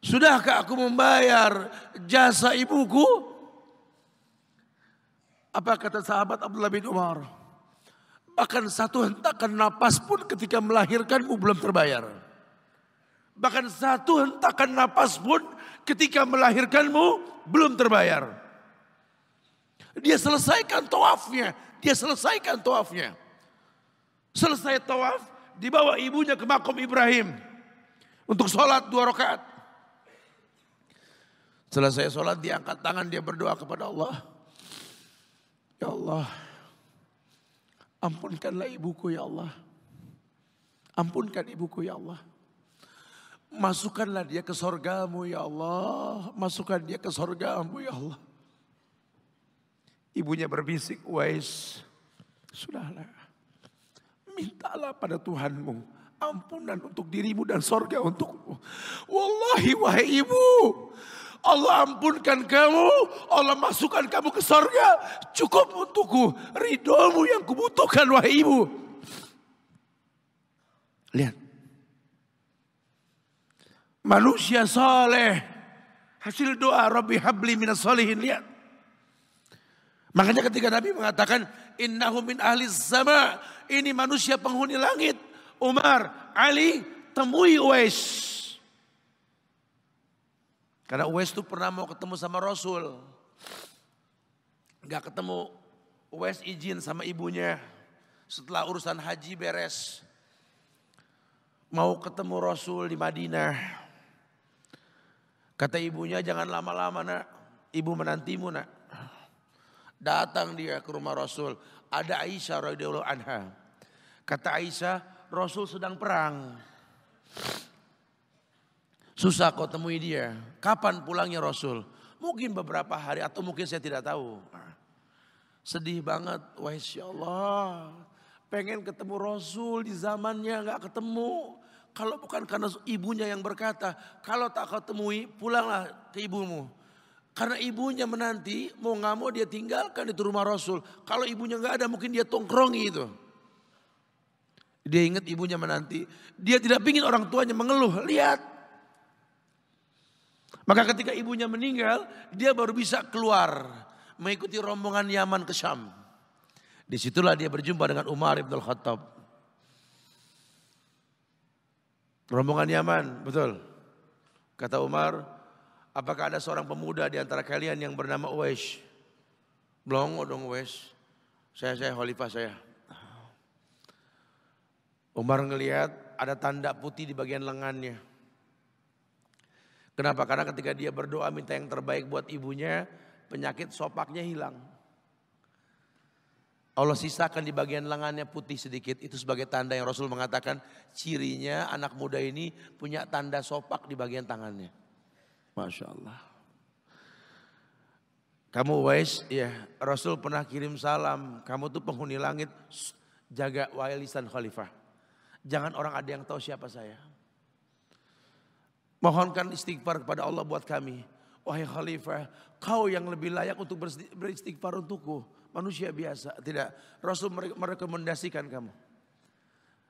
Sudahkah aku membayar jasa ibuku? Apa kata sahabat Abdullah bin Umar? Bahkan satu hentakan napas pun ketika melahirkanmu belum terbayar. Bahkan satu hentakan napas pun ketika melahirkanmu belum terbayar. Dia selesaikan tawafnya. Dia selesaikan tawafnya. Selesai tawaf, dibawa ibunya ke makom Ibrahim. Untuk sholat dua rakaat. Selesai sholat diangkat tangan dia berdoa kepada Allah. Ya Allah, ampunkanlah ibuku ya Allah. Ampunkan ibuku ya Allah. Masukkanlah dia ke sorgamu ya Allah. Masukkan dia ke sorgamu ya Allah. Ibunya berbisik, Wais, sudahlah. Mintalah pada Tuhanmu ampunan untuk dirimu dan sorga untukmu. Wallahi wahai ibu, Allah ampunkan kamu, Allah masukkan kamu ke sorga. Cukup untukku, ridomu yang kubutuhkan wahai ibu. Lihat. Manusia soleh. Hasil doa Rabbi habli minas solehin. Lihat. Makanya ketika Nabi mengatakan innahu min ahli sama. Ini manusia penghuni langit. Umar, Ali, temui Uwais. Karena Uwais itu pernah mau ketemu sama Rasul. Gak ketemu. Uwais izin sama ibunya. Setelah urusan haji beres. Mau ketemu Rasul di Madinah. Kata ibunya jangan lama-lama nak. Ibu menantimu nak. Datang dia ke rumah Rasul. Ada Aisyah radhiyallahu anha. Kata Aisyah, Rasul sedang perang. Susah kau temui dia. Kapan pulangnya Rasul? Mungkin beberapa hari atau mungkin saya tidak tahu. Sedih banget. Wah Allah. Pengen ketemu Rasul di zamannya gak ketemu. Kalau bukan karena ibunya yang berkata. Kalau tak kau temui pulanglah ke ibumu. Karena ibunya menanti, mau gak mau dia tinggalkan itu rumah Rasul. Kalau ibunya gak ada, mungkin dia tongkrongi itu. Dia ingat ibunya menanti. Dia tidak ingin orang tuanya mengeluh. Lihat, maka ketika ibunya meninggal, dia baru bisa keluar mengikuti rombongan Yaman ke Syam. Disitulah dia berjumpa dengan Umar ibn Khattab. Rombongan Yaman, betul. Kata Umar, apakah ada seorang pemuda di antara kalian yang bernama Uwais? Belong dong Uwais. Saya, saya, khalifah saya. Umar ngelihat ada tanda putih di bagian lengannya. Kenapa? Karena ketika dia berdoa minta yang terbaik buat ibunya, penyakit sopaknya hilang. Allah sisakan di bagian lengannya putih sedikit. Itu sebagai tanda yang Rasul mengatakan cirinya anak muda ini punya tanda sopak di bagian tangannya. Masya Allah. Kamu wise, ya Rasul pernah kirim salam. Kamu tuh penghuni langit, jaga wailisan khalifah. Jangan orang ada yang tahu siapa saya. Mohonkan istighfar kepada Allah buat kami. Wahai khalifah, kau yang lebih layak untuk beristighfar untukku. Manusia biasa, tidak. Rasul merekomendasikan kamu.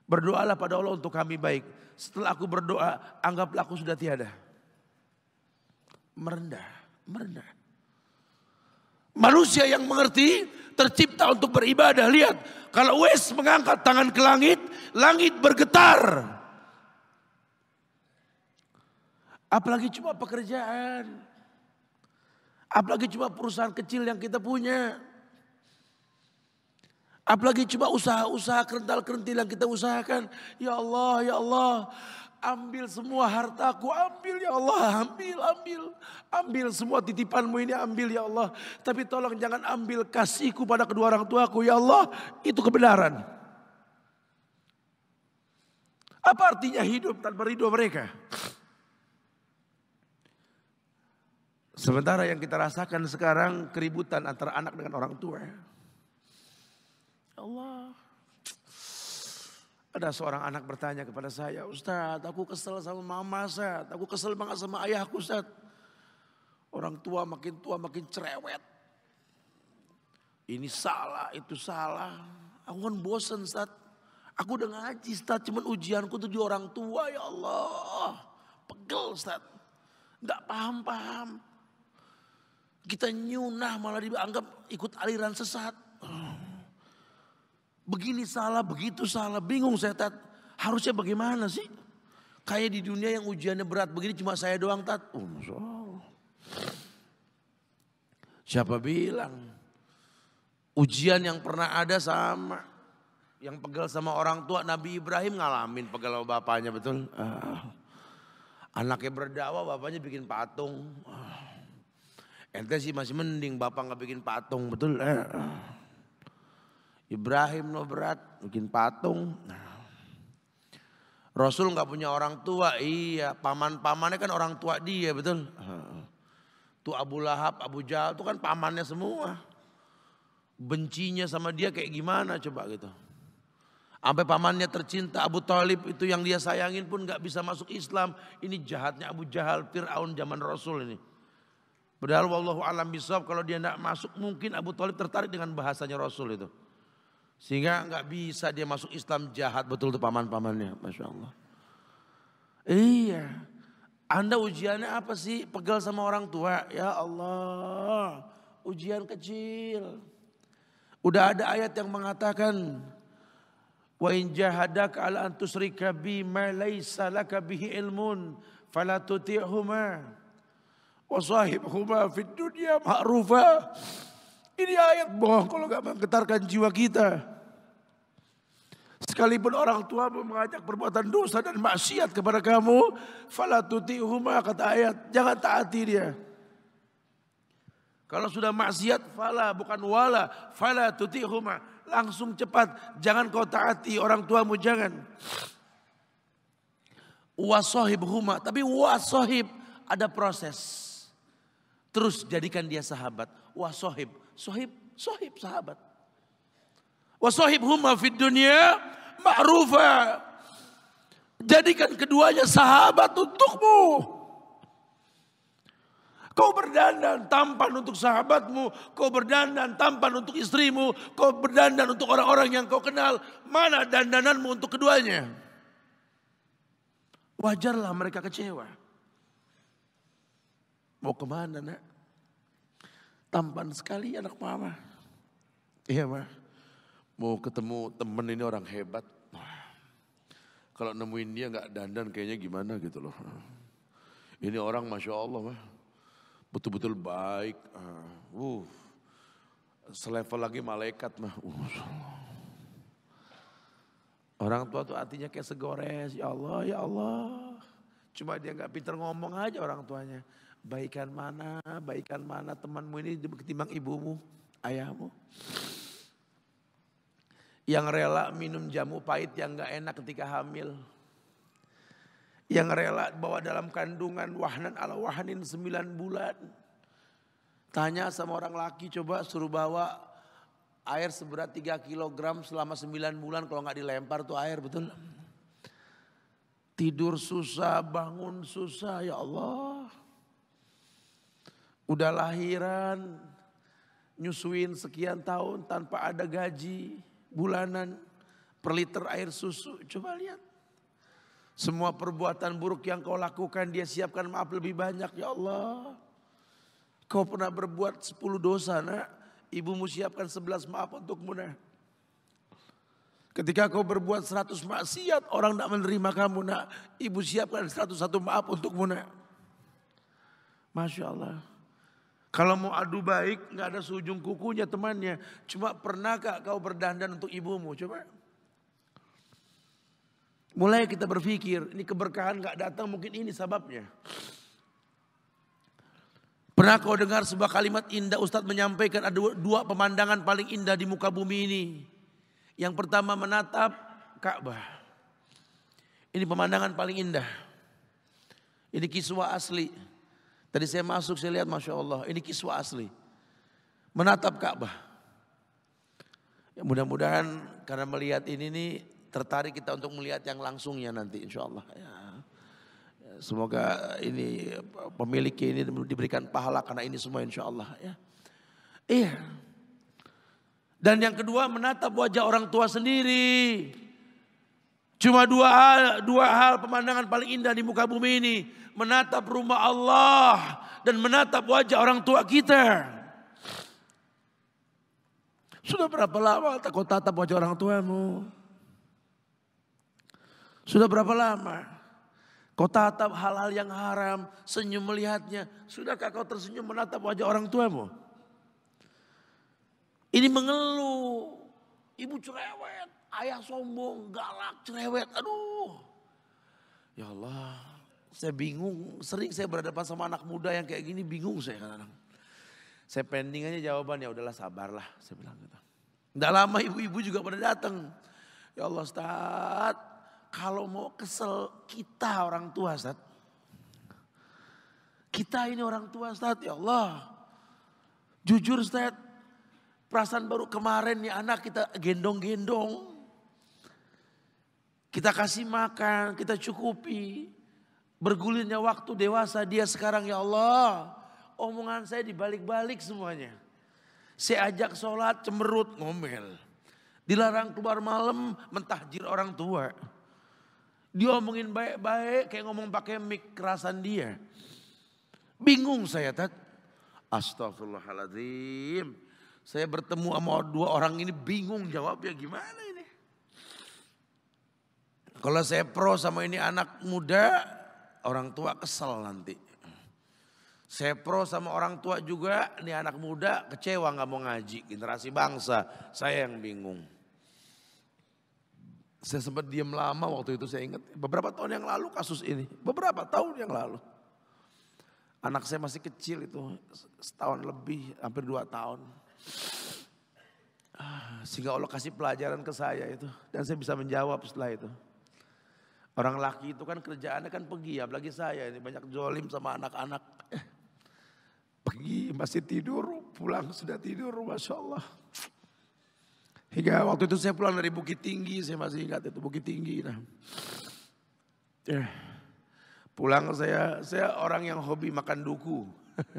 Berdoalah pada Allah untuk kami baik. Setelah aku berdoa, anggaplah aku sudah tiada. Merendah, merendah. Manusia yang mengerti tercipta untuk beribadah. Lihat, kalau Wes mengangkat tangan ke langit, langit bergetar. Apalagi cuma pekerjaan. Apalagi cuma perusahaan kecil yang kita punya. Apalagi cuma usaha-usaha kerental-kerentil yang kita usahakan. Ya Allah, ya Allah. Ambil semua hartaku, ambil ya Allah, ambil, ambil. Ambil semua titipanmu ini, ambil ya Allah. Tapi tolong jangan ambil kasihku pada kedua orang tuaku. Ya Allah, itu kebenaran. Apa artinya hidup tanpa ridho mereka? Mereka. Sementara yang kita rasakan sekarang keributan antara anak dengan orang tua. Allah. Ada seorang anak bertanya kepada saya, Ustadz aku kesel sama mama Ustaz. aku kesel banget sama ayahku Ustadz. Orang tua makin tua makin cerewet. Ini salah, itu salah. Aku kan bosen Ustadz. Aku udah ngaji Ustaz. cuman ujianku tuh di orang tua ya Allah. Pegel Ustadz. Gak paham-paham. Kita nyunah malah dianggap ikut aliran sesat. Begini salah, begitu salah. Bingung saya, Tat. Harusnya bagaimana sih? Kayak di dunia yang ujiannya berat begini cuma saya doang, Tat. Oh, Siapa bilang? Ujian yang pernah ada sama. Yang pegal sama orang tua Nabi Ibrahim ngalamin pegal sama bapaknya betul. Ah. Anaknya berdakwah bapaknya bikin patung. Ah. Ente sih masih mending bapak nggak bikin patung betul. Eh. Ibrahim lo berat bikin patung. Nah. Rasul nggak punya orang tua, iya paman-pamannya kan orang tua dia betul. Tuh Abu Lahab, Abu Jahal itu kan pamannya semua. Bencinya sama dia kayak gimana coba gitu. Sampai pamannya tercinta Abu Talib itu yang dia sayangin pun nggak bisa masuk Islam. Ini jahatnya Abu Jahal, Fir'aun zaman Rasul ini. Padahal wallahu alam bisawab kalau dia tidak masuk mungkin Abu Thalib tertarik dengan bahasanya Rasul itu. Sehingga nggak bisa dia masuk Islam jahat betul tuh paman-pamannya. Masya Allah. Iya. Anda ujiannya apa sih? Pegal sama orang tua. Ya Allah. Ujian kecil. Udah ada ayat yang mengatakan. Wa in jahadaka ala an tusrika bi ma laysa laka bihi ilmun. Fala tuti'huma wasahibhuma fid dunya ma'rufa. Ini ayat bohong kalau nggak menggetarkan jiwa kita. Sekalipun orang tua mengajak perbuatan dosa dan maksiat kepada kamu, huma kata ayat, jangan taati dia. Kalau sudah maksiat fala bukan wala, fala huma Langsung cepat, jangan kau taati orang tuamu jangan. Wasohib huma, tapi wasohib ada proses. Terus jadikan dia sahabat. Wah sohib, sohib, sohib sahabat. Wah sohib huma fid dunia ma'rufa. Jadikan keduanya sahabat untukmu. Kau berdandan tampan untuk sahabatmu. Kau berdandan tampan untuk istrimu. Kau berdandan untuk orang-orang yang kau kenal. Mana dandananmu untuk keduanya? Wajarlah mereka kecewa. Mau kemana nak? Tampan sekali anak mama. Iya mah. Mau ketemu temen ini orang hebat. Kalau nemuin dia nggak dandan kayaknya gimana gitu loh. Ini orang masya Allah mah. Betul-betul baik. Ah. Uh, selevel lagi malaikat mah. Uh, Orang tua tuh artinya kayak segores, ya Allah, ya Allah. Cuma dia nggak pinter ngomong aja orang tuanya. Baikan mana, baikan mana temanmu ini ketimbang ibumu, ayahmu. Yang rela minum jamu pahit yang gak enak ketika hamil. Yang rela bawa dalam kandungan wahnan ala wahnin sembilan bulan. Tanya sama orang laki coba suruh bawa air seberat tiga kilogram selama sembilan bulan kalau gak dilempar tuh air betul. Tidur susah, bangun susah ya Allah. Udah lahiran, nyusuin sekian tahun tanpa ada gaji bulanan per liter air susu. Coba lihat. Semua perbuatan buruk yang kau lakukan dia siapkan maaf lebih banyak ya Allah. Kau pernah berbuat 10 dosa nak. Ibumu siapkan 11 maaf untukmu nak. Ketika kau berbuat 100 maksiat orang tidak menerima kamu nak. Ibu siapkan 101 maaf untukmu nak. Masya Allah. Kalau mau adu baik nggak ada seujung kukunya temannya. Cuma pernah pernahkah kau berdandan untuk ibumu? Coba. Mulai kita berpikir ini keberkahan nggak datang mungkin ini sebabnya. Pernah kau dengar sebuah kalimat indah Ustadz menyampaikan ada dua pemandangan paling indah di muka bumi ini. Yang pertama menatap Ka'bah. Ini pemandangan paling indah. Ini kiswah asli. Tadi saya masuk, saya lihat Masya Allah, ini kiswah asli. Menatap Ka'bah. Ya, mudah-mudahan karena melihat ini nih tertarik kita untuk melihat yang langsungnya nanti insya Allah. Ya. Semoga ini pemiliknya ini diberikan pahala karena ini semua insya Allah. Ya. Iya. Dan yang kedua menatap wajah orang tua sendiri. Cuma dua hal, dua hal pemandangan paling indah di muka bumi ini menatap rumah Allah dan menatap wajah orang tua kita. Sudah berapa lama tak kau tatap wajah orang tuamu? Sudah berapa lama kau tatap hal-hal yang haram, senyum melihatnya? Sudahkah kau tersenyum menatap wajah orang tuamu? Ini mengeluh, ibu cerewet, ayah sombong, galak, cerewet. Aduh, ya Allah, saya bingung, sering saya berhadapan sama anak muda yang kayak gini bingung saya kadang-kadang. Saya pending aja ya udahlah sabarlah saya bilang gitu. Tidak lama ibu-ibu juga pada datang. Ya Allah Ustaz, kalau mau kesel kita orang tua Ustaz. Kita ini orang tua Ustaz, ya Allah. Jujur Ustaz, perasaan baru kemarin nih anak kita gendong-gendong. Kita kasih makan, kita cukupi. Bergulirnya waktu dewasa dia sekarang ya Allah. Omongan saya dibalik-balik semuanya. Saya ajak sholat cemerut ngomel. Dilarang keluar malam mentahjir orang tua. Dia omongin baik-baik kayak ngomong pakai mik kerasan dia. Bingung saya tat. Astagfirullahaladzim. Saya bertemu sama dua orang ini bingung jawabnya gimana ini. Kalau saya pro sama ini anak muda, orang tua kesel nanti. Sepro sama orang tua juga, Ini anak muda kecewa nggak mau ngaji, generasi bangsa, saya yang bingung. Saya sempat diam lama waktu itu saya ingat, beberapa tahun yang lalu kasus ini, beberapa tahun yang lalu. Anak saya masih kecil itu, setahun lebih, hampir dua tahun. Ah, sehingga Allah kasih pelajaran ke saya itu, dan saya bisa menjawab setelah itu. Orang laki itu kan kerjaannya kan pergi, apalagi saya ini banyak jolim sama anak-anak. Pergi masih tidur, pulang sudah tidur, masya Allah. Hingga waktu itu saya pulang dari Bukit Tinggi, saya masih ingat itu Bukit Tinggi. Nah. Ya. Pulang saya, saya orang yang hobi makan duku.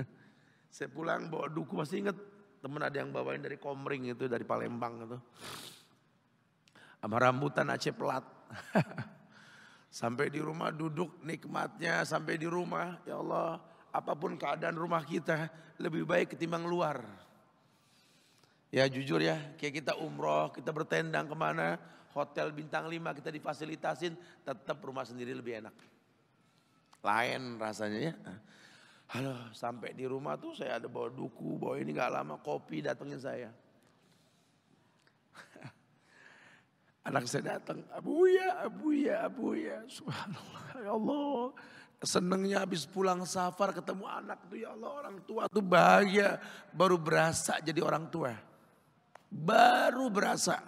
saya pulang bawa duku, masih ingat teman ada yang bawain dari Komring itu, dari Palembang itu. Sama rambutan Aceh Pelat. Sampai di rumah duduk nikmatnya sampai di rumah. Ya Allah apapun keadaan rumah kita lebih baik ketimbang luar. Ya jujur ya kayak kita umroh kita bertendang kemana. Hotel bintang lima kita difasilitasin tetap rumah sendiri lebih enak. Lain rasanya ya. Halo sampai di rumah tuh saya ada bawa duku bawa ini gak lama kopi datengin saya. Anak saya datang, Abuya, Abuya, Abuya. Subhanallah, ya Allah. Senangnya habis pulang safar ketemu anak tuh ya Allah orang tua tuh bahagia. Baru berasa jadi orang tua. Baru berasa.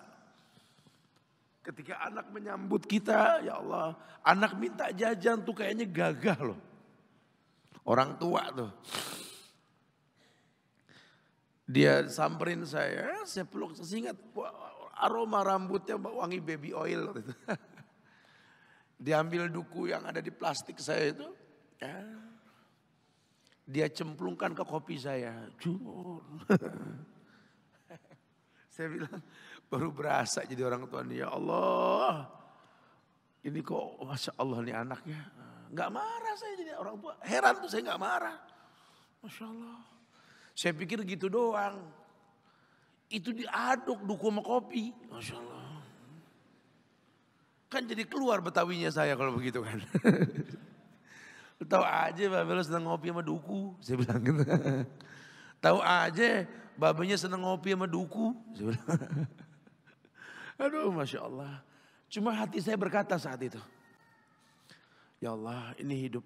Ketika anak menyambut kita, ya Allah. Anak minta jajan tuh kayaknya gagah loh. Orang tua tuh. Dia samperin saya, eh, saya peluk, saya ingat aroma rambutnya wangi baby oil. Gitu. Diambil duku yang ada di plastik saya itu. Ya. Dia cemplungkan ke kopi saya. saya bilang baru berasa jadi orang tua nih. Ya Allah. Ini kok Masya Allah nih anaknya. Gak marah saya jadi orang tua. Heran tuh saya gak marah. Masya Allah. Saya pikir gitu doang. Itu diaduk duku sama kopi. Masya Allah. Kan jadi keluar betawinya saya kalau begitu kan. Tahu aja babel senang ngopi sama duku. Saya bilang gitu. Tahu aja babenya senang ngopi sama duku. Saya bilang. Aduh Masya Allah. Cuma hati saya berkata saat itu. Ya Allah ini hidup.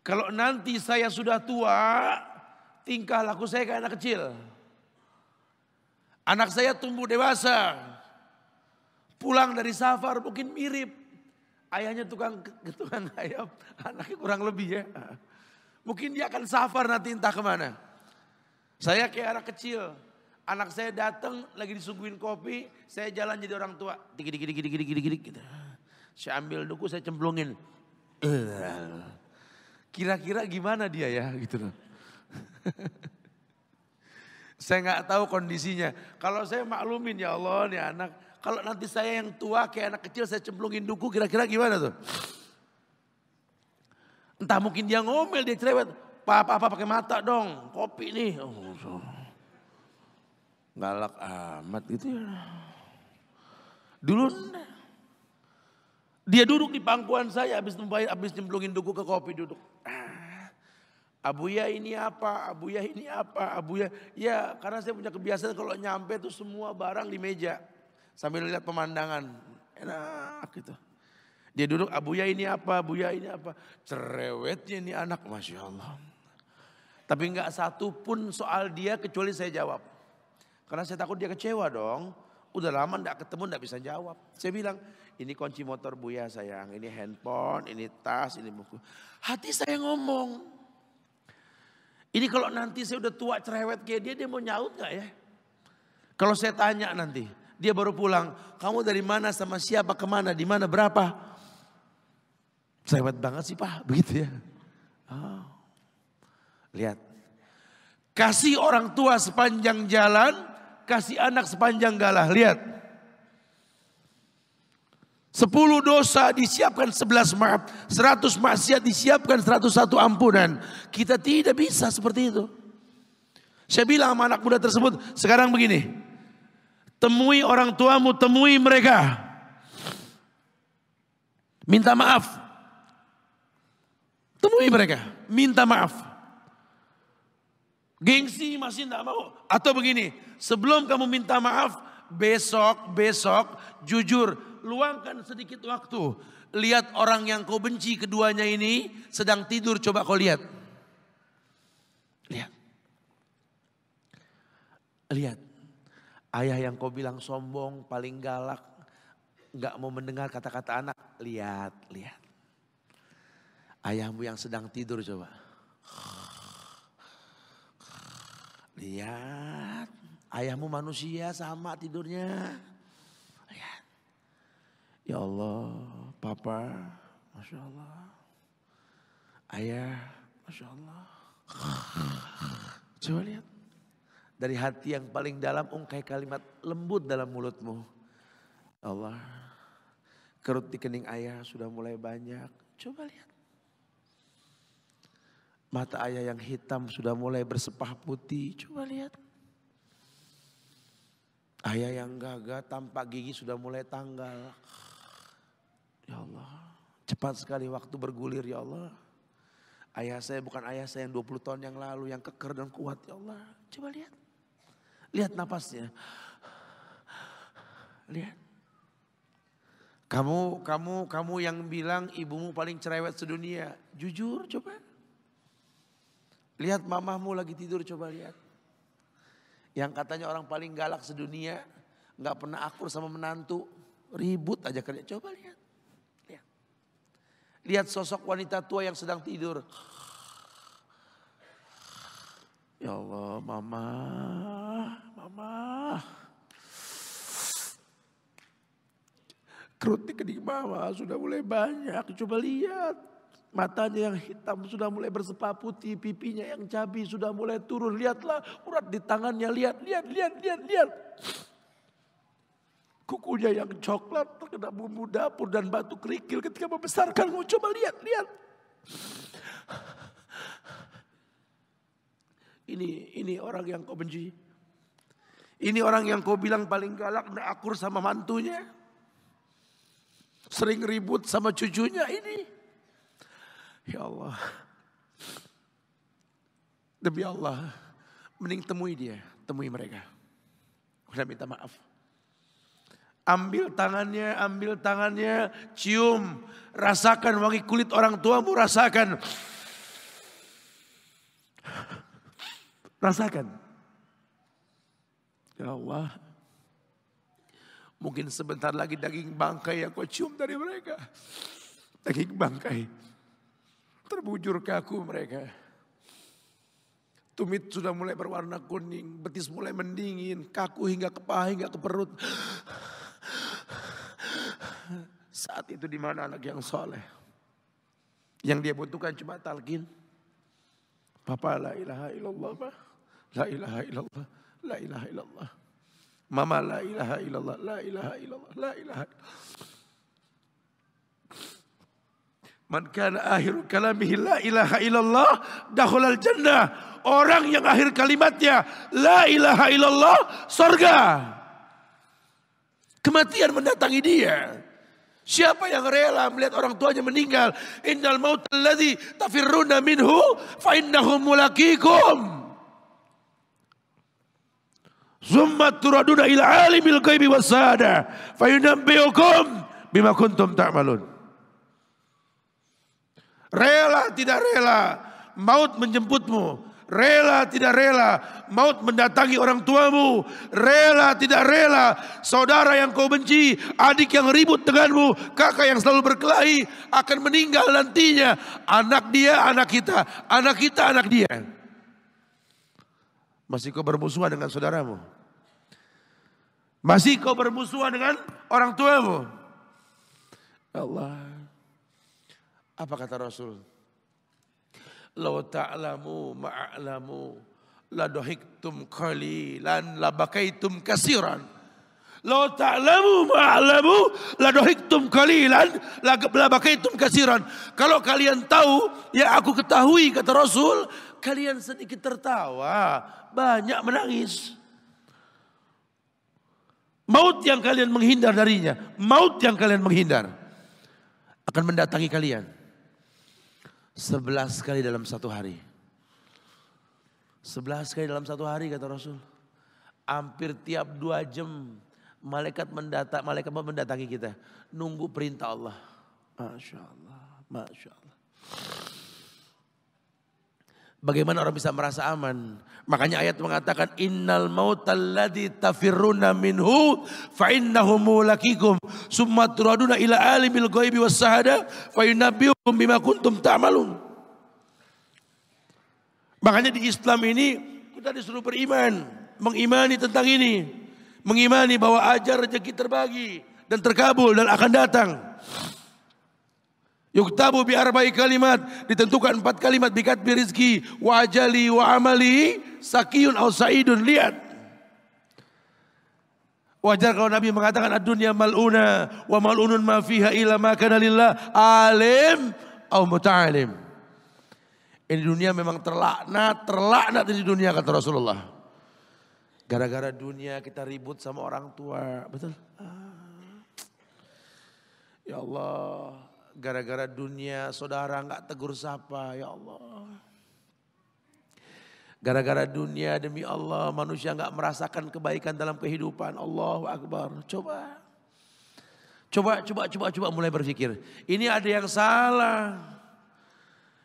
Kalau nanti saya sudah tua, tingkah laku saya kayak anak kecil. Anak saya tumbuh dewasa. Pulang dari safar mungkin mirip. Ayahnya tukang tukang ayam, anaknya kurang lebih ya. Mungkin dia akan safar nanti entah kemana. Saya kayak anak kecil, anak saya datang lagi disuguhin kopi, saya jalan jadi orang tua. Dikit dikit dikit dikit dikit dikit. Gitu. Saya ambil duku, saya cemplungin. Kira-kira gimana dia ya gitu loh. Saya nggak tahu kondisinya. Kalau saya maklumin ya Allah nih anak. Kalau nanti saya yang tua kayak anak kecil saya cemplungin duku kira-kira gimana tuh? Entah mungkin dia ngomel dia cerewet. Papa apa pakai mata dong. Kopi nih. Oh, so. Galak amat gitu ya. Dulu dia duduk di pangkuan saya habis numpai habis cemplungin duku ke kopi duduk. Ah. Abuya ini apa? Abuya ini apa? Abuya. Ya, karena saya punya kebiasaan kalau nyampe tuh semua barang di meja. Sambil lihat pemandangan. Enak gitu. Dia duduk, Abuya ini apa? Abuya ini apa? Cerewetnya ini anak, Masya Allah. Tapi nggak satu pun soal dia kecuali saya jawab. Karena saya takut dia kecewa dong. Udah lama nggak ketemu nggak bisa jawab. Saya bilang, ini kunci motor Buya sayang, ini handphone, ini tas, ini buku. Hati saya ngomong, ini kalau nanti saya udah tua cerewet kayak dia, dia mau nyaut gak ya? Kalau saya tanya nanti, dia baru pulang, kamu dari mana sama siapa kemana, di mana berapa? Cerewet banget sih pak, begitu ya. Oh. Lihat, kasih orang tua sepanjang jalan, kasih anak sepanjang galah. Lihat, Sepuluh dosa disiapkan sebelas maaf. Seratus maksiat disiapkan seratus satu ampunan. Kita tidak bisa seperti itu. Saya bilang sama anak muda tersebut, sekarang begini. Temui orang tuamu, temui mereka. Minta maaf. Temui mereka, minta maaf. Gengsi masih tidak mau. Atau begini, sebelum kamu minta maaf, besok, besok, jujur, luangkan sedikit waktu. Lihat orang yang kau benci keduanya ini sedang tidur coba kau lihat. Lihat. Lihat. Ayah yang kau bilang sombong, paling galak, Gak mau mendengar kata-kata anak. Lihat, lihat. Ayahmu yang sedang tidur coba. Lihat. Ayahmu manusia sama tidurnya. Ya Allah, Papa, Masya Allah. Ayah, Masya Allah. Coba lihat. Dari hati yang paling dalam ungkai kalimat lembut dalam mulutmu. Ya Allah, kerut di kening ayah sudah mulai banyak. Coba lihat. Mata ayah yang hitam sudah mulai bersepah putih. Coba lihat. Ayah yang gagah tampak gigi sudah mulai tanggal. Cepat sekali waktu bergulir ya Allah. Ayah saya bukan ayah saya yang 20 tahun yang lalu yang keker dan kuat ya Allah. Coba lihat. Lihat napasnya. Lihat. Kamu kamu kamu yang bilang ibumu paling cerewet sedunia. Jujur coba. Lihat mamahmu lagi tidur coba lihat. Yang katanya orang paling galak sedunia. Gak pernah akur sama menantu. Ribut aja kerja. Coba lihat. Lihat sosok wanita tua yang sedang tidur. Ya Allah, mama, mama. Kerutnya kening mama sudah mulai banyak. Coba lihat. Matanya yang hitam sudah mulai bersepah putih, pipinya yang cabi sudah mulai turun. Lihatlah urat di tangannya, lihat, lihat, lihat, lihat, lihat kukunya yang coklat terkena bumbu dapur dan batu kerikil ketika membesarkanmu. Oh, coba lihat, lihat. Ini ini orang yang kau benci. Ini orang yang kau bilang paling galak dan akur sama mantunya. Sering ribut sama cucunya ini. Ya Allah. Demi Allah, mending temui dia, temui mereka. Udah minta maaf. Ambil tangannya, ambil tangannya, cium, rasakan wangi kulit orang tuamu, rasakan. Rasakan. Ya Allah. Mungkin sebentar lagi daging bangkai yang kau cium dari mereka. Daging bangkai. Terbujur kaku mereka. Tumit sudah mulai berwarna kuning, betis mulai mendingin, kaku hingga ke hingga ke perut. Saat itu di mana anak yang soleh? Yang dia butuhkan cuma talqin. Papa la ilaha illallah, bah. la ilaha illallah, la ilaha illallah. Mama la ilaha illallah, la ilaha illallah, la ilaha Man kana akhir kalamihi la ilaha illallah dakhulal jannah. Orang yang akhir kalimatnya la ilaha illallah surga. Kematian mendatangi dia. Siapa yang rela melihat orang tuanya meninggal? Innal maut alladhi tafirruna minhu fa innahum mulaqikum. Summa turaduna ila alimil ghaibi wasada fa yunabbiukum bima kuntum ta'malun. Rela tidak rela maut menjemputmu Rela tidak rela maut mendatangi orang tuamu. Rela tidak rela saudara yang kau benci, adik yang ribut denganmu, kakak yang selalu berkelahi akan meninggal nantinya. Anak dia, anak kita, anak kita, anak dia. Masih kau bermusuhan dengan saudaramu? Masih kau bermusuhan dengan orang tuamu? Ya Allah. Apa kata Rasul? Law ta'lamu ma'alamu la dohiktum qalilan la bakaitum kasiran. Law ta'lamu ma'alamu la dohiktum qalilan la bakaitum kasiran. Kalau kalian tahu ya aku ketahui kata Rasul, kalian sedikit tertawa, banyak menangis. Maut yang kalian menghindar darinya, maut yang kalian menghindar akan mendatangi kalian. Sebelas kali dalam satu hari. Sebelas kali dalam satu hari kata Rasul. Hampir tiap dua jam malaikat mendatang, malaikat mendatangi kita. Nunggu perintah Allah. Masya Allah, Masya Allah. Bagaimana orang bisa merasa aman? Makanya ayat mengatakan innal mautal ladzi tafirruna minhu fa innahu mulaqikum summa turaduna ila alimil ghaibi was sahada fa yunabbiukum bima kuntum ta'malun. Makanya di Islam ini kita disuruh beriman, mengimani tentang ini, mengimani bahwa ajar rezeki terbagi dan terkabul dan akan datang. Yuktabu bi arba'i kalimat. Ditentukan empat kalimat bikat bi rizki. Wa ajali wa amali. Sakiyun au sa'idun. Lihat. Wajar kalau Nabi mengatakan ad-dunya mal'una. Wa mal'unun ma fiha ma kana lillah. Alim au muta'alim. Ini dunia memang terlaknat. Terlaknat di dunia kata Rasulullah. Gara-gara dunia kita ribut sama orang tua. Betul? Ah. Ya Allah gara-gara dunia saudara nggak tegur sapa ya Allah. Gara-gara dunia demi Allah manusia nggak merasakan kebaikan dalam kehidupan. Allahu Akbar. Coba. Coba, coba, coba, coba mulai berpikir. Ini ada yang salah.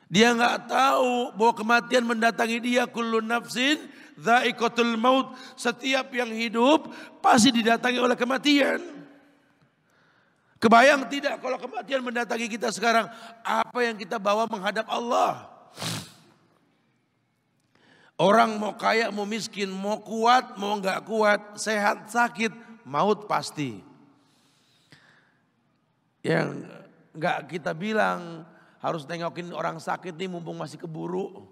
Dia nggak tahu bahwa kematian mendatangi dia kullu nafsin dha'iqatul maut. Setiap yang hidup pasti didatangi oleh kematian. Kebayang tidak kalau kematian mendatangi kita sekarang, apa yang kita bawa menghadap Allah? Orang mau kaya, mau miskin, mau kuat, mau nggak kuat, sehat, sakit, maut pasti. Yang nggak kita bilang harus nengokin orang sakit nih mumpung masih keburu.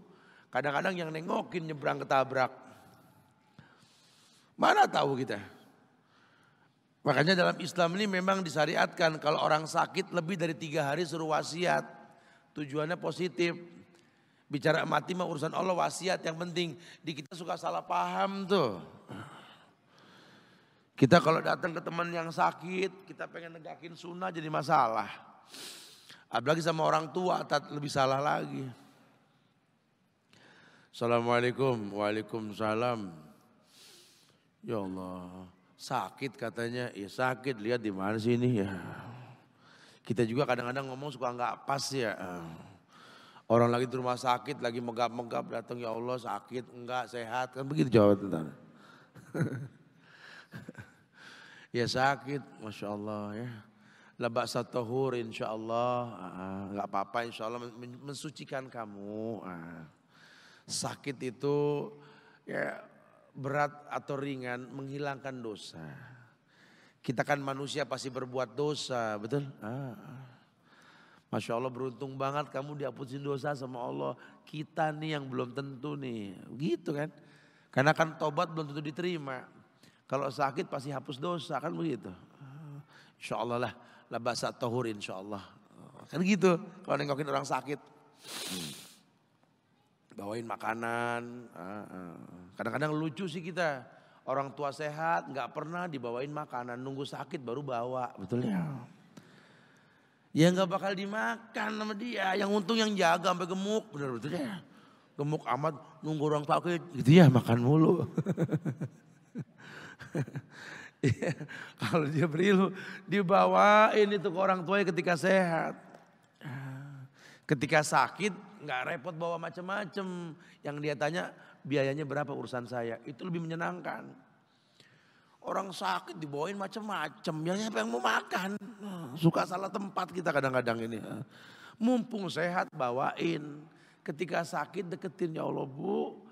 Kadang-kadang yang nengokin nyebrang ketabrak. Mana tahu kita? Makanya dalam Islam ini memang disyariatkan kalau orang sakit lebih dari tiga hari suruh wasiat. Tujuannya positif. Bicara mati mah urusan Allah wasiat yang penting. Di kita suka salah paham tuh. Kita kalau datang ke teman yang sakit, kita pengen negakin sunnah jadi masalah. Apalagi sama orang tua, lebih salah lagi. Assalamualaikum, waalaikumsalam. Ya Allah. Sakit katanya, ya sakit lihat di mana sih ini ya. Kita juga kadang-kadang ngomong suka nggak pas ya. Orang lagi di rumah sakit, lagi megap-megap datang ya Allah sakit, enggak sehat kan begitu jawab tentang. ya sakit, masya Allah ya. Lebak satu insya Allah, ah, nggak apa-apa insya Allah mensucikan kamu. Ah, sakit itu ya berat atau ringan menghilangkan dosa. Kita kan manusia pasti berbuat dosa, betul? Ah. ah. Masya Allah beruntung banget kamu dihapusin dosa sama Allah. Kita nih yang belum tentu nih, gitu kan? Karena kan tobat belum tentu diterima. Kalau sakit pasti hapus dosa kan begitu. Ah, insya Allah lah, labasa tohur insya Allah. Kan gitu kalau nengokin orang sakit bawain makanan. Kadang-kadang lucu sih kita. Orang tua sehat gak pernah dibawain makanan, nunggu sakit baru bawa, betul ya? ya? Ya nggak bakal dimakan sama dia. Yang untung yang jaga sampai gemuk, benar betul ya? Gemuk amat nunggu orang sakit, gitu ya makan mulu. Ya, kalau dia beri lu dibawain itu ke orang tua ketika sehat. Ya, ketika sakit, nggak repot bawa macam-macam Yang dia tanya biayanya berapa urusan saya. Itu lebih menyenangkan. Orang sakit dibawain macam-macam yang siapa yang mau makan? Suka salah tempat kita kadang-kadang ini. Mumpung sehat bawain. Ketika sakit deketin ya Allah bu.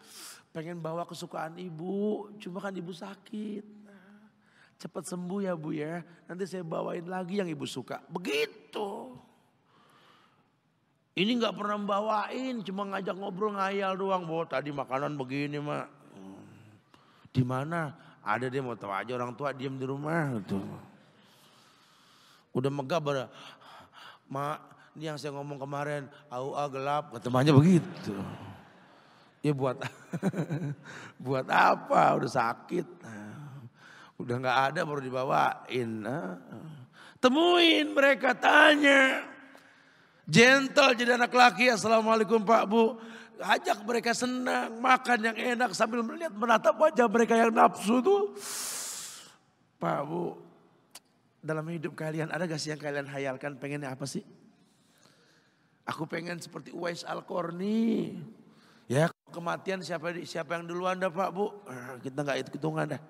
Pengen bawa kesukaan ibu. Cuma kan ibu sakit cepat sembuh ya bu ya. Nanti saya bawain lagi yang ibu suka. Begitu. Ini nggak pernah membawain, cuma ngajak ngobrol ngayal doang. Bahwa tadi makanan begini mak. Di mana? Ada dia mau tahu aja orang tua diam di rumah gitu. Udah megah pada mak ini yang saya ngomong kemarin AUA gelap ketemanya begitu. Ya buat buat apa? Udah sakit. Udah nggak ada baru dibawain. Eh. Temuin mereka tanya. Gentle jadi anak laki. Assalamualaikum Pak Bu. Ajak mereka senang, makan yang enak sambil melihat menatap wajah mereka yang nafsu tuh. Pak Bu, dalam hidup kalian ada gak sih yang kalian hayalkan pengennya apa sih? Aku pengen seperti Uwais Al-Korni. Ya kematian siapa siapa yang duluan dah Pak Bu? Ah, kita nggak hitungan dah.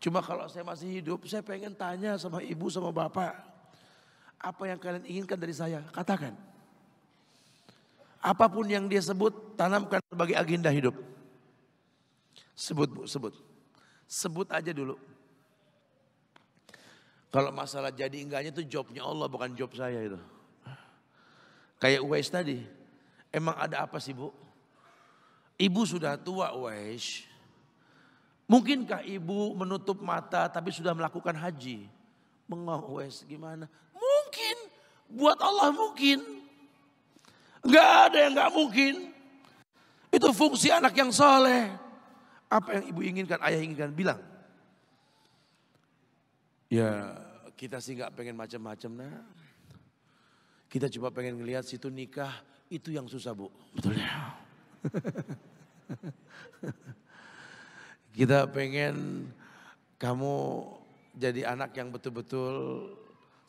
Cuma kalau saya masih hidup, saya pengen tanya sama ibu sama bapak apa yang kalian inginkan dari saya? Katakan. Apapun yang dia sebut, tanamkan sebagai agenda hidup. Sebut bu, sebut. Sebut aja dulu. Kalau masalah jadi enggaknya itu jobnya Allah bukan job saya itu. Kayak Uwais tadi. Emang ada apa sih bu? Ibu sudah tua Uwais. Mungkinkah ibu menutup mata tapi sudah melakukan haji? Bengong Uwais gimana? Buat Allah mungkin. Enggak ada yang enggak mungkin. Itu fungsi anak yang soleh. Apa yang ibu inginkan, ayah inginkan, bilang. Ya kita sih nggak pengen macam-macam nah. Kita cuma pengen ngelihat situ nikah, itu yang susah bu. Betul ya. kita pengen kamu jadi anak yang betul-betul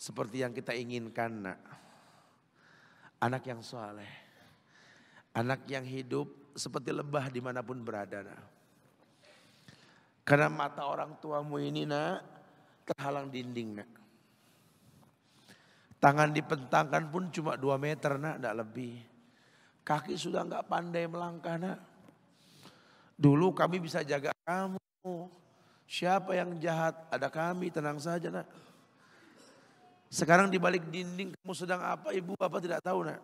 seperti yang kita inginkan nak. Anak yang soleh. Anak yang hidup seperti lebah dimanapun berada nak. Karena mata orang tuamu ini nak terhalang dinding nak. Tangan dipentangkan pun cuma dua meter nak, tidak lebih. Kaki sudah nggak pandai melangkah nak. Dulu kami bisa jaga kamu. Siapa yang jahat? Ada kami, tenang saja nak. Sekarang di balik dinding kamu sedang apa ibu bapak tidak tahu nak.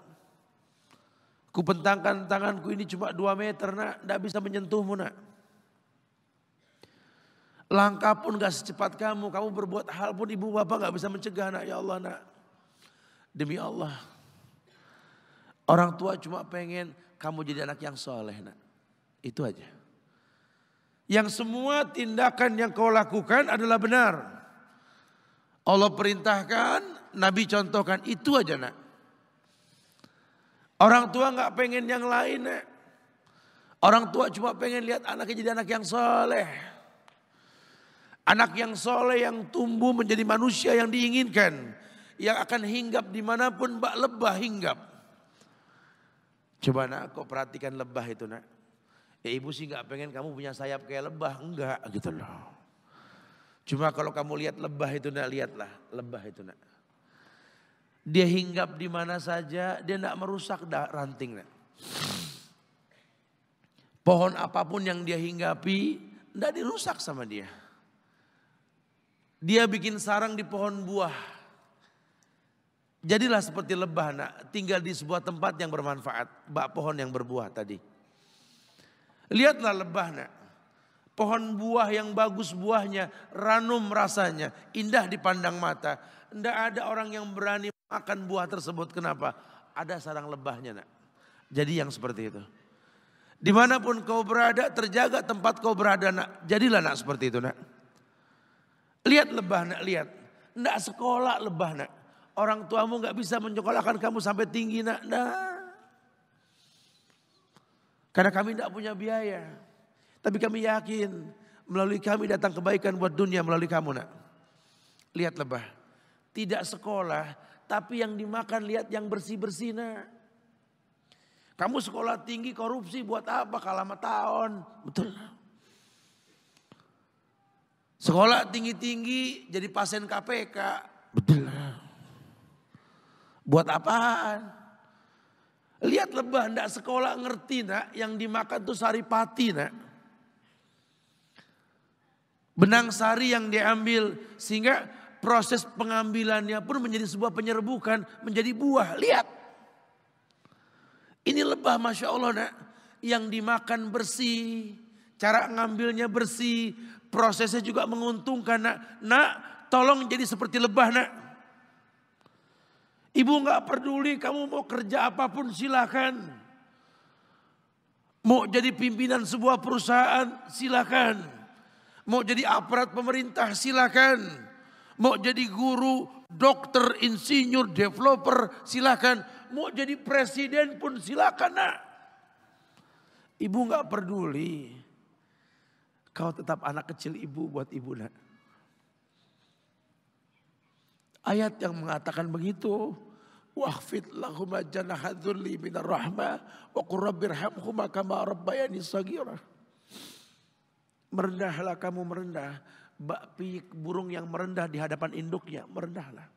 Kupentangkan tanganku ini cuma dua meter nak. Tidak bisa menyentuhmu nak. Langkah pun gak secepat kamu. Kamu berbuat hal pun ibu bapak gak bisa mencegah nak. Ya Allah nak. Demi Allah. Orang tua cuma pengen kamu jadi anak yang soleh nak. Itu aja. Yang semua tindakan yang kau lakukan adalah benar. Allah perintahkan, Nabi contohkan. Itu aja nak. Orang tua nggak pengen yang lain nak. Orang tua cuma pengen lihat anaknya jadi anak yang soleh. Anak yang soleh yang tumbuh menjadi manusia yang diinginkan. Yang akan hinggap dimanapun bak lebah hinggap. Coba nak kok perhatikan lebah itu nak. Ya ibu sih nggak pengen kamu punya sayap kayak lebah. Enggak gitu loh. Cuma kalau kamu lihat lebah itu nak lihatlah, lebah itu nak. Dia hinggap di mana saja, dia nak merusak ranting nak. Pohon apapun yang dia hinggapi, tidak dirusak sama dia. Dia bikin sarang di pohon buah. Jadilah seperti lebah nak, tinggal di sebuah tempat yang bermanfaat. Bak pohon yang berbuah tadi. Lihatlah lebah nak, Pohon buah yang bagus buahnya, ranum rasanya, indah dipandang mata. Tidak ada orang yang berani makan buah tersebut. Kenapa? Ada sarang lebahnya nak. Jadi yang seperti itu. Dimanapun kau berada, terjaga tempat kau berada nak. Jadilah nak seperti itu nak. Lihat lebah nak, lihat. Tidak sekolah lebah nak. Orang tuamu nggak bisa menyekolahkan kamu sampai tinggi nak. Nah. Karena kami tidak punya biaya. Tapi kami yakin melalui kami datang kebaikan buat dunia melalui kamu nak. Lihat lebah. Tidak sekolah tapi yang dimakan lihat yang bersih-bersih nak. Kamu sekolah tinggi korupsi buat apa kalah sama tahun. Betul. Sekolah tinggi-tinggi jadi pasien KPK. Betul. Buat apaan? Lihat lebah ndak sekolah ngerti nak yang dimakan tuh saripati nak benang sari yang diambil sehingga proses pengambilannya pun menjadi sebuah penyerbukan, menjadi buah. Lihat. Ini lebah Masya Allah nak. Yang dimakan bersih. Cara ngambilnya bersih. Prosesnya juga menguntungkan nak. Nak tolong jadi seperti lebah nak. Ibu nggak peduli kamu mau kerja apapun silahkan. Mau jadi pimpinan sebuah perusahaan silahkan. Mau jadi aparat pemerintah silakan. Mau jadi guru, dokter, insinyur, developer silakan. Mau jadi presiden pun silakan nak. Ibu nggak peduli. Kau tetap anak kecil ibu buat ibu nak. Ayat yang mengatakan begitu. Wahfid minar rahmah. Wa sagirah. Merendahlah kamu merendah. Bak burung yang merendah di hadapan induknya. Merendahlah.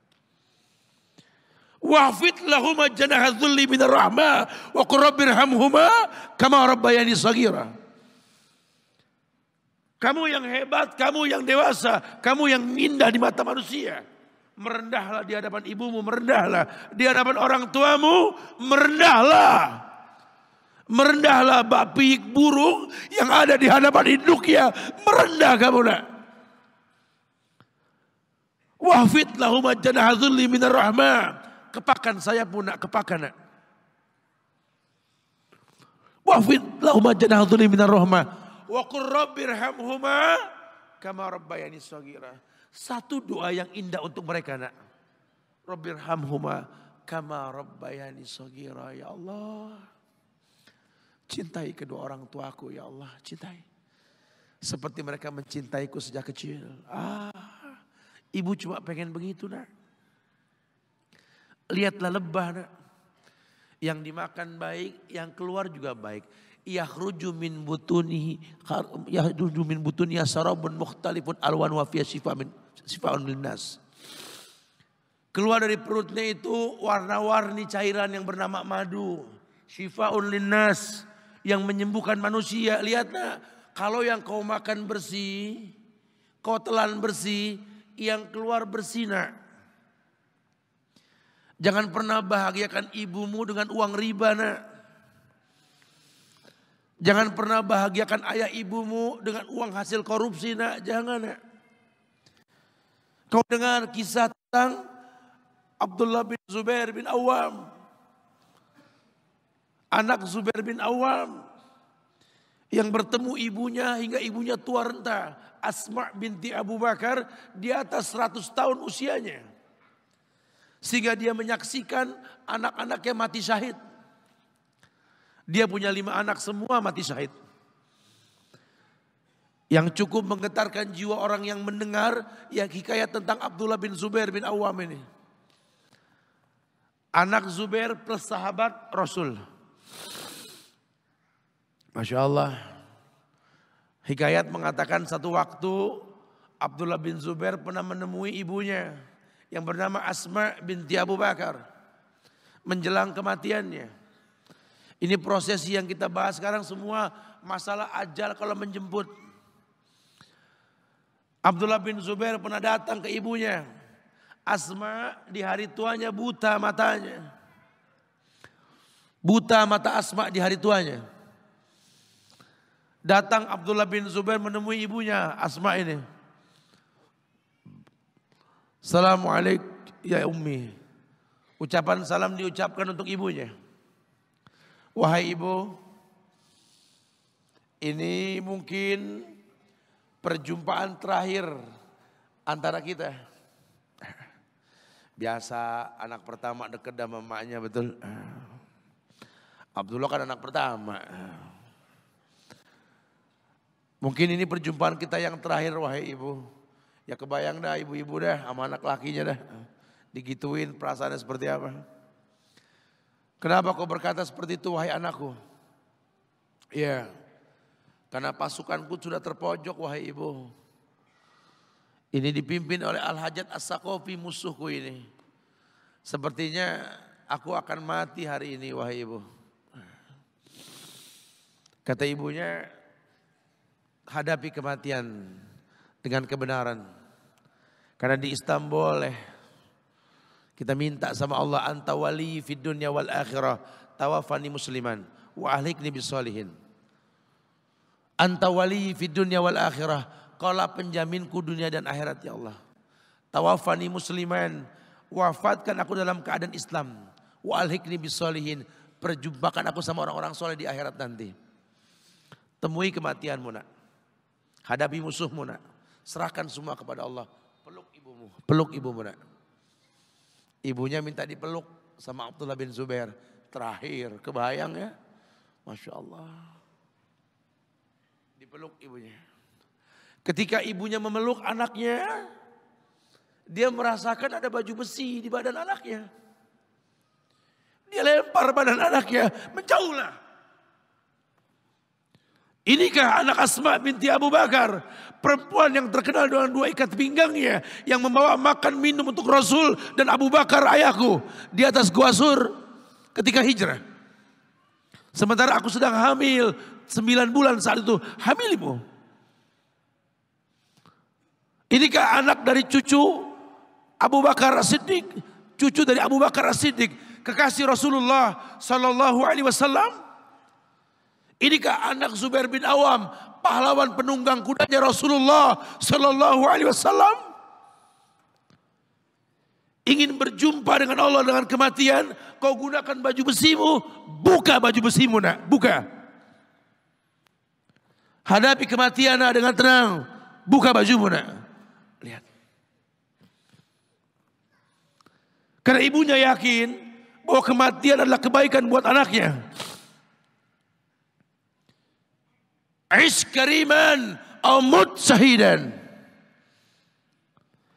Wahfid lahuma jannah dhulli min rahma Wa qurrabbirhamhuma kama rabbayani sagira. Kamu yang hebat, kamu yang dewasa, kamu yang indah di mata manusia. Merendahlah di hadapan ibumu, merendahlah di hadapan orang tuamu, merendahlah. Merendahlah babi burung yang ada di hadapan induknya. Merendah kamu nak. Wahfit lahumma jannah zulli minar rahmah. Kepakan saya pun nak kepakan nak. Wahfit umat jannah zulli minar rahmah. Wa qur hamhuma kama rabbayani sagira. Satu doa yang indah untuk mereka nak. Rabbirhamhuma kama rabbayani sagira ya Allah. Cintai kedua orang tuaku ya Allah, cintai. Seperti mereka mencintaiku sejak kecil. Ah, ibu cuma pengen begitu nak. Lihatlah lebah nak. Yang dimakan baik, yang keluar juga baik. Yahruju min butunihi yahruju min butuni sarabun mukhtalifun alwan wa fiya shifa min sifaun linnas. Keluar dari perutnya itu warna-warni cairan yang bernama madu. Shifaun linnas yang menyembuhkan manusia. Lihatlah, kalau yang kau makan bersih, kau telan bersih, yang keluar bersinar. Jangan pernah bahagiakan ibumu dengan uang riba nak. Jangan pernah bahagiakan ayah ibumu dengan uang hasil korupsi nak. Jangan nak. Kau dengar kisah tentang Abdullah bin Zubair bin Awam anak Zubair bin Awam yang bertemu ibunya hingga ibunya tua renta. Asma binti Abu Bakar di atas 100 tahun usianya. Sehingga dia menyaksikan anak-anaknya mati syahid. Dia punya lima anak semua mati syahid. Yang cukup menggetarkan jiwa orang yang mendengar yang hikayat tentang Abdullah bin Zubair bin Awam ini. Anak Zubair plus sahabat Rasul. Masya Allah. Hikayat mengatakan satu waktu Abdullah bin Zubair pernah menemui ibunya yang bernama Asma binti Abu Bakar menjelang kematiannya. Ini proses yang kita bahas sekarang semua masalah ajal kalau menjemput. Abdullah bin Zubair pernah datang ke ibunya. Asma di hari tuanya buta matanya. Buta mata Asma di hari tuanya. Datang Abdullah bin Zubair menemui ibunya Asma ini. Assalamualaikum ya ummi. Ucapan salam diucapkan untuk ibunya. Wahai ibu, ini mungkin perjumpaan terakhir antara kita. Biasa anak pertama dekat sama mamanya betul. Abdullah kan anak pertama. Mungkin ini perjumpaan kita yang terakhir wahai ibu. Ya kebayang dah ibu-ibu dah sama anak lakinya dah. Digituin perasaannya seperti apa. Kenapa kau berkata seperti itu wahai anakku? Iya. Yeah. Karena pasukanku sudah terpojok wahai ibu. Ini dipimpin oleh Al-Hajat as musuhku ini. Sepertinya aku akan mati hari ini wahai ibu. Kata ibunya, hadapi kematian dengan kebenaran. Karena di Istanbul eh, kita minta sama Allah anta wali fid dunya wal akhirah tawafani musliman wa ahlikni bis salihin. Anta wali fid dunya wal akhirah kaulah penjaminku dunia dan akhirat ya Allah. Tawafani musliman wafatkan aku dalam keadaan Islam wa ahlikni bis salihin perjumpakan aku sama orang-orang soleh di akhirat nanti. Temui kematianmu nak. Hadapi musuhmu nak. Serahkan semua kepada Allah. Peluk ibumu. Peluk ibumu nak. Ibunya minta dipeluk sama Abdullah bin Zubair. Terakhir. Kebayang ya. Masya Allah. Dipeluk ibunya. Ketika ibunya memeluk anaknya. Dia merasakan ada baju besi di badan anaknya. Dia lempar badan anaknya. Menjauhlah. Inikah anak Asma binti Abu Bakar? Perempuan yang terkenal dengan dua ikat pinggangnya. Yang membawa makan minum untuk Rasul dan Abu Bakar ayahku. Di atas gua sur ketika hijrah. Sementara aku sedang hamil. Sembilan bulan saat itu. Hamilimu. Inikah anak dari cucu Abu Bakar Siddiq? Cucu dari Abu Bakar Siddiq. Kekasih Rasulullah Sallallahu Alaihi Wasallam Inikah anak Zubair bin Awam, pahlawan penunggang kudanya Rasulullah Shallallahu Alaihi Wasallam? ingin berjumpa dengan Allah dengan kematian, kau gunakan baju besimu, buka baju besimu nak, buka. Hadapi kematian nak dengan tenang, buka bajumu nak. Lihat. Karena ibunya yakin bahwa kematian adalah kebaikan buat anaknya. Iskariman kariman sahidan.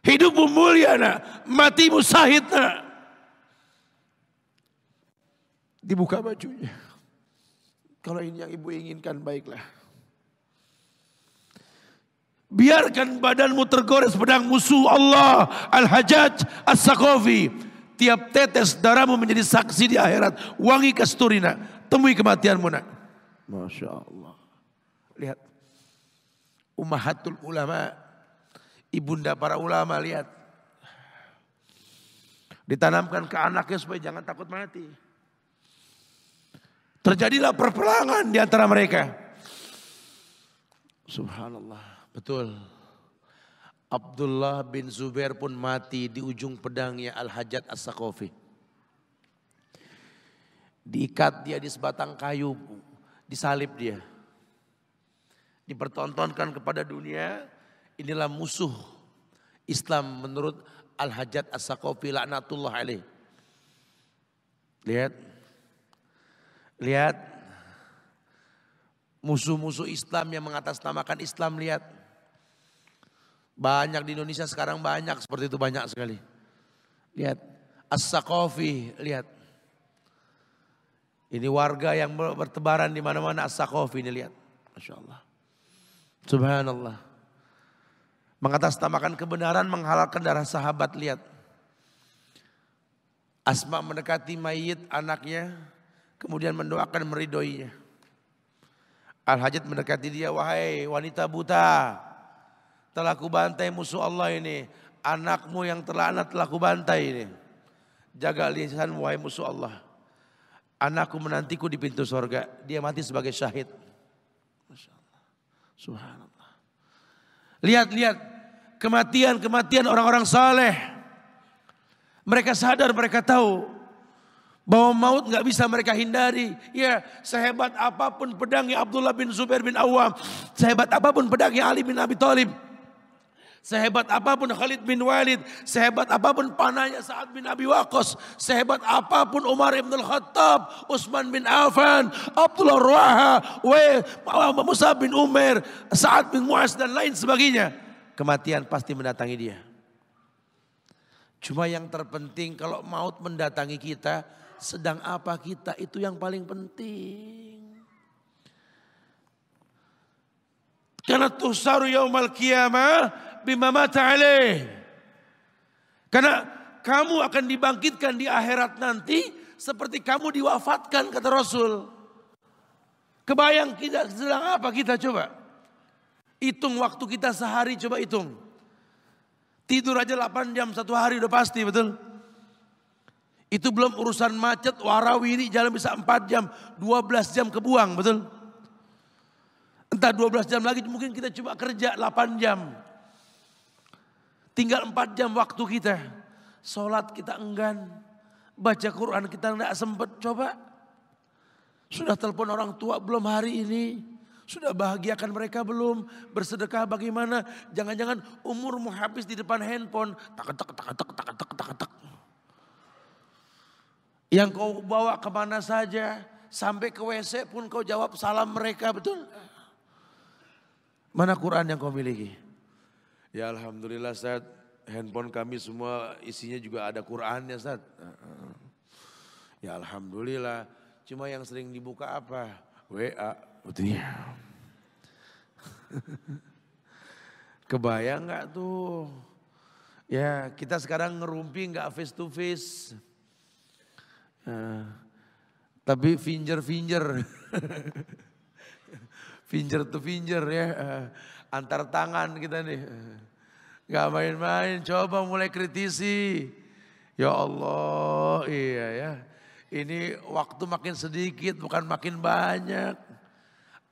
Hidupmu mulia nak, matimu sahid nak. Dibuka bajunya. Kalau ini yang ibu inginkan baiklah. Biarkan badanmu tergores pedang musuh Allah. Al-Hajjaj As-Sakofi. Tiap tetes darahmu menjadi saksi di akhirat. Wangi kasturina. Temui kematianmu nak. Masya Allah. Lihat. Umahatul ulama. Ibunda para ulama, lihat. Ditanamkan ke anaknya supaya jangan takut mati. Terjadilah perperangan di antara mereka. Subhanallah, betul. Abdullah bin Zubair pun mati di ujung pedangnya Al-Hajat As-Sakofi. Diikat dia di sebatang kayu, disalib dia dipertontonkan kepada dunia. Inilah musuh Islam menurut Al-Hajat As-Sakofi laknatullah alaih. Lihat. Lihat. Musuh-musuh Islam yang mengatasnamakan Islam lihat. Banyak di Indonesia sekarang banyak seperti itu banyak sekali. Lihat. As-Sakofi lihat. Ini warga yang bertebaran di mana-mana As-Sakofi ini lihat. Masya Allah. Subhanallah. Mengatasnamakan kebenaran menghalalkan darah sahabat, lihat. Asma mendekati mayit anaknya, kemudian mendoakan meridoinya. Al-Hajat mendekati dia, wahai wanita buta, telah kubantai musuh Allah ini. Anakmu yang telah anak telah kubantai ini. Jaga lisan wahai musuh Allah. Anakku menantiku di pintu surga. Dia mati sebagai syahid. Masya Allah. Subhanallah. Lihat-lihat kematian-kematian orang-orang saleh. Mereka sadar, mereka tahu bahwa maut nggak bisa mereka hindari. Ya, sehebat apapun pedangnya Abdullah bin Zubair bin Awam, sehebat apapun pedangnya Ali bin Abi Thalib, Sehebat apapun Khalid bin Walid, sehebat apapun panahnya Sa'ad bin Abi Waqqas, sehebat apapun Umar bin Khattab, Utsman bin Affan, Abdullah Ruaha, Musa bin Umar, Sa'ad bin Mu'az dan lain sebagainya. Kematian pasti mendatangi dia. Cuma yang terpenting kalau maut mendatangi kita, sedang apa kita itu yang paling penting. Karena tusaru yaumal kiamah bima mata alaih. Karena kamu akan dibangkitkan di akhirat nanti seperti kamu diwafatkan kata Rasul. Kebayang kita sedang apa kita coba? Hitung waktu kita sehari coba hitung. Tidur aja 8 jam satu hari udah pasti betul. Itu belum urusan macet, warawiri jalan bisa 4 jam, 12 jam kebuang betul. Entah 12 jam lagi mungkin kita coba kerja 8 jam. Tinggal empat jam waktu kita. Sholat kita enggan. Baca Quran kita tidak sempat. Coba. Sudah telepon orang tua belum hari ini. Sudah bahagiakan mereka belum? Bersedekah bagaimana? Jangan-jangan umurmu habis di depan handphone. Tak tak tak tak tak tak tak tak. Yang kau bawa kemana saja, sampai ke WC pun kau jawab salam mereka, betul? Mana Quran yang kau miliki? Ya Alhamdulillah Ustaz, handphone kami semua isinya juga ada Qurannya Ustaz. Ya Alhamdulillah, cuma yang sering dibuka apa? WA, betulnya. Kebayang nggak tuh? Ya kita sekarang ngerumpi gak face to face. Uh, ya, tapi finger finger, finger to finger ya antar tangan kita nih. Gak main-main, coba mulai kritisi. Ya Allah, iya ya. Ini waktu makin sedikit, bukan makin banyak.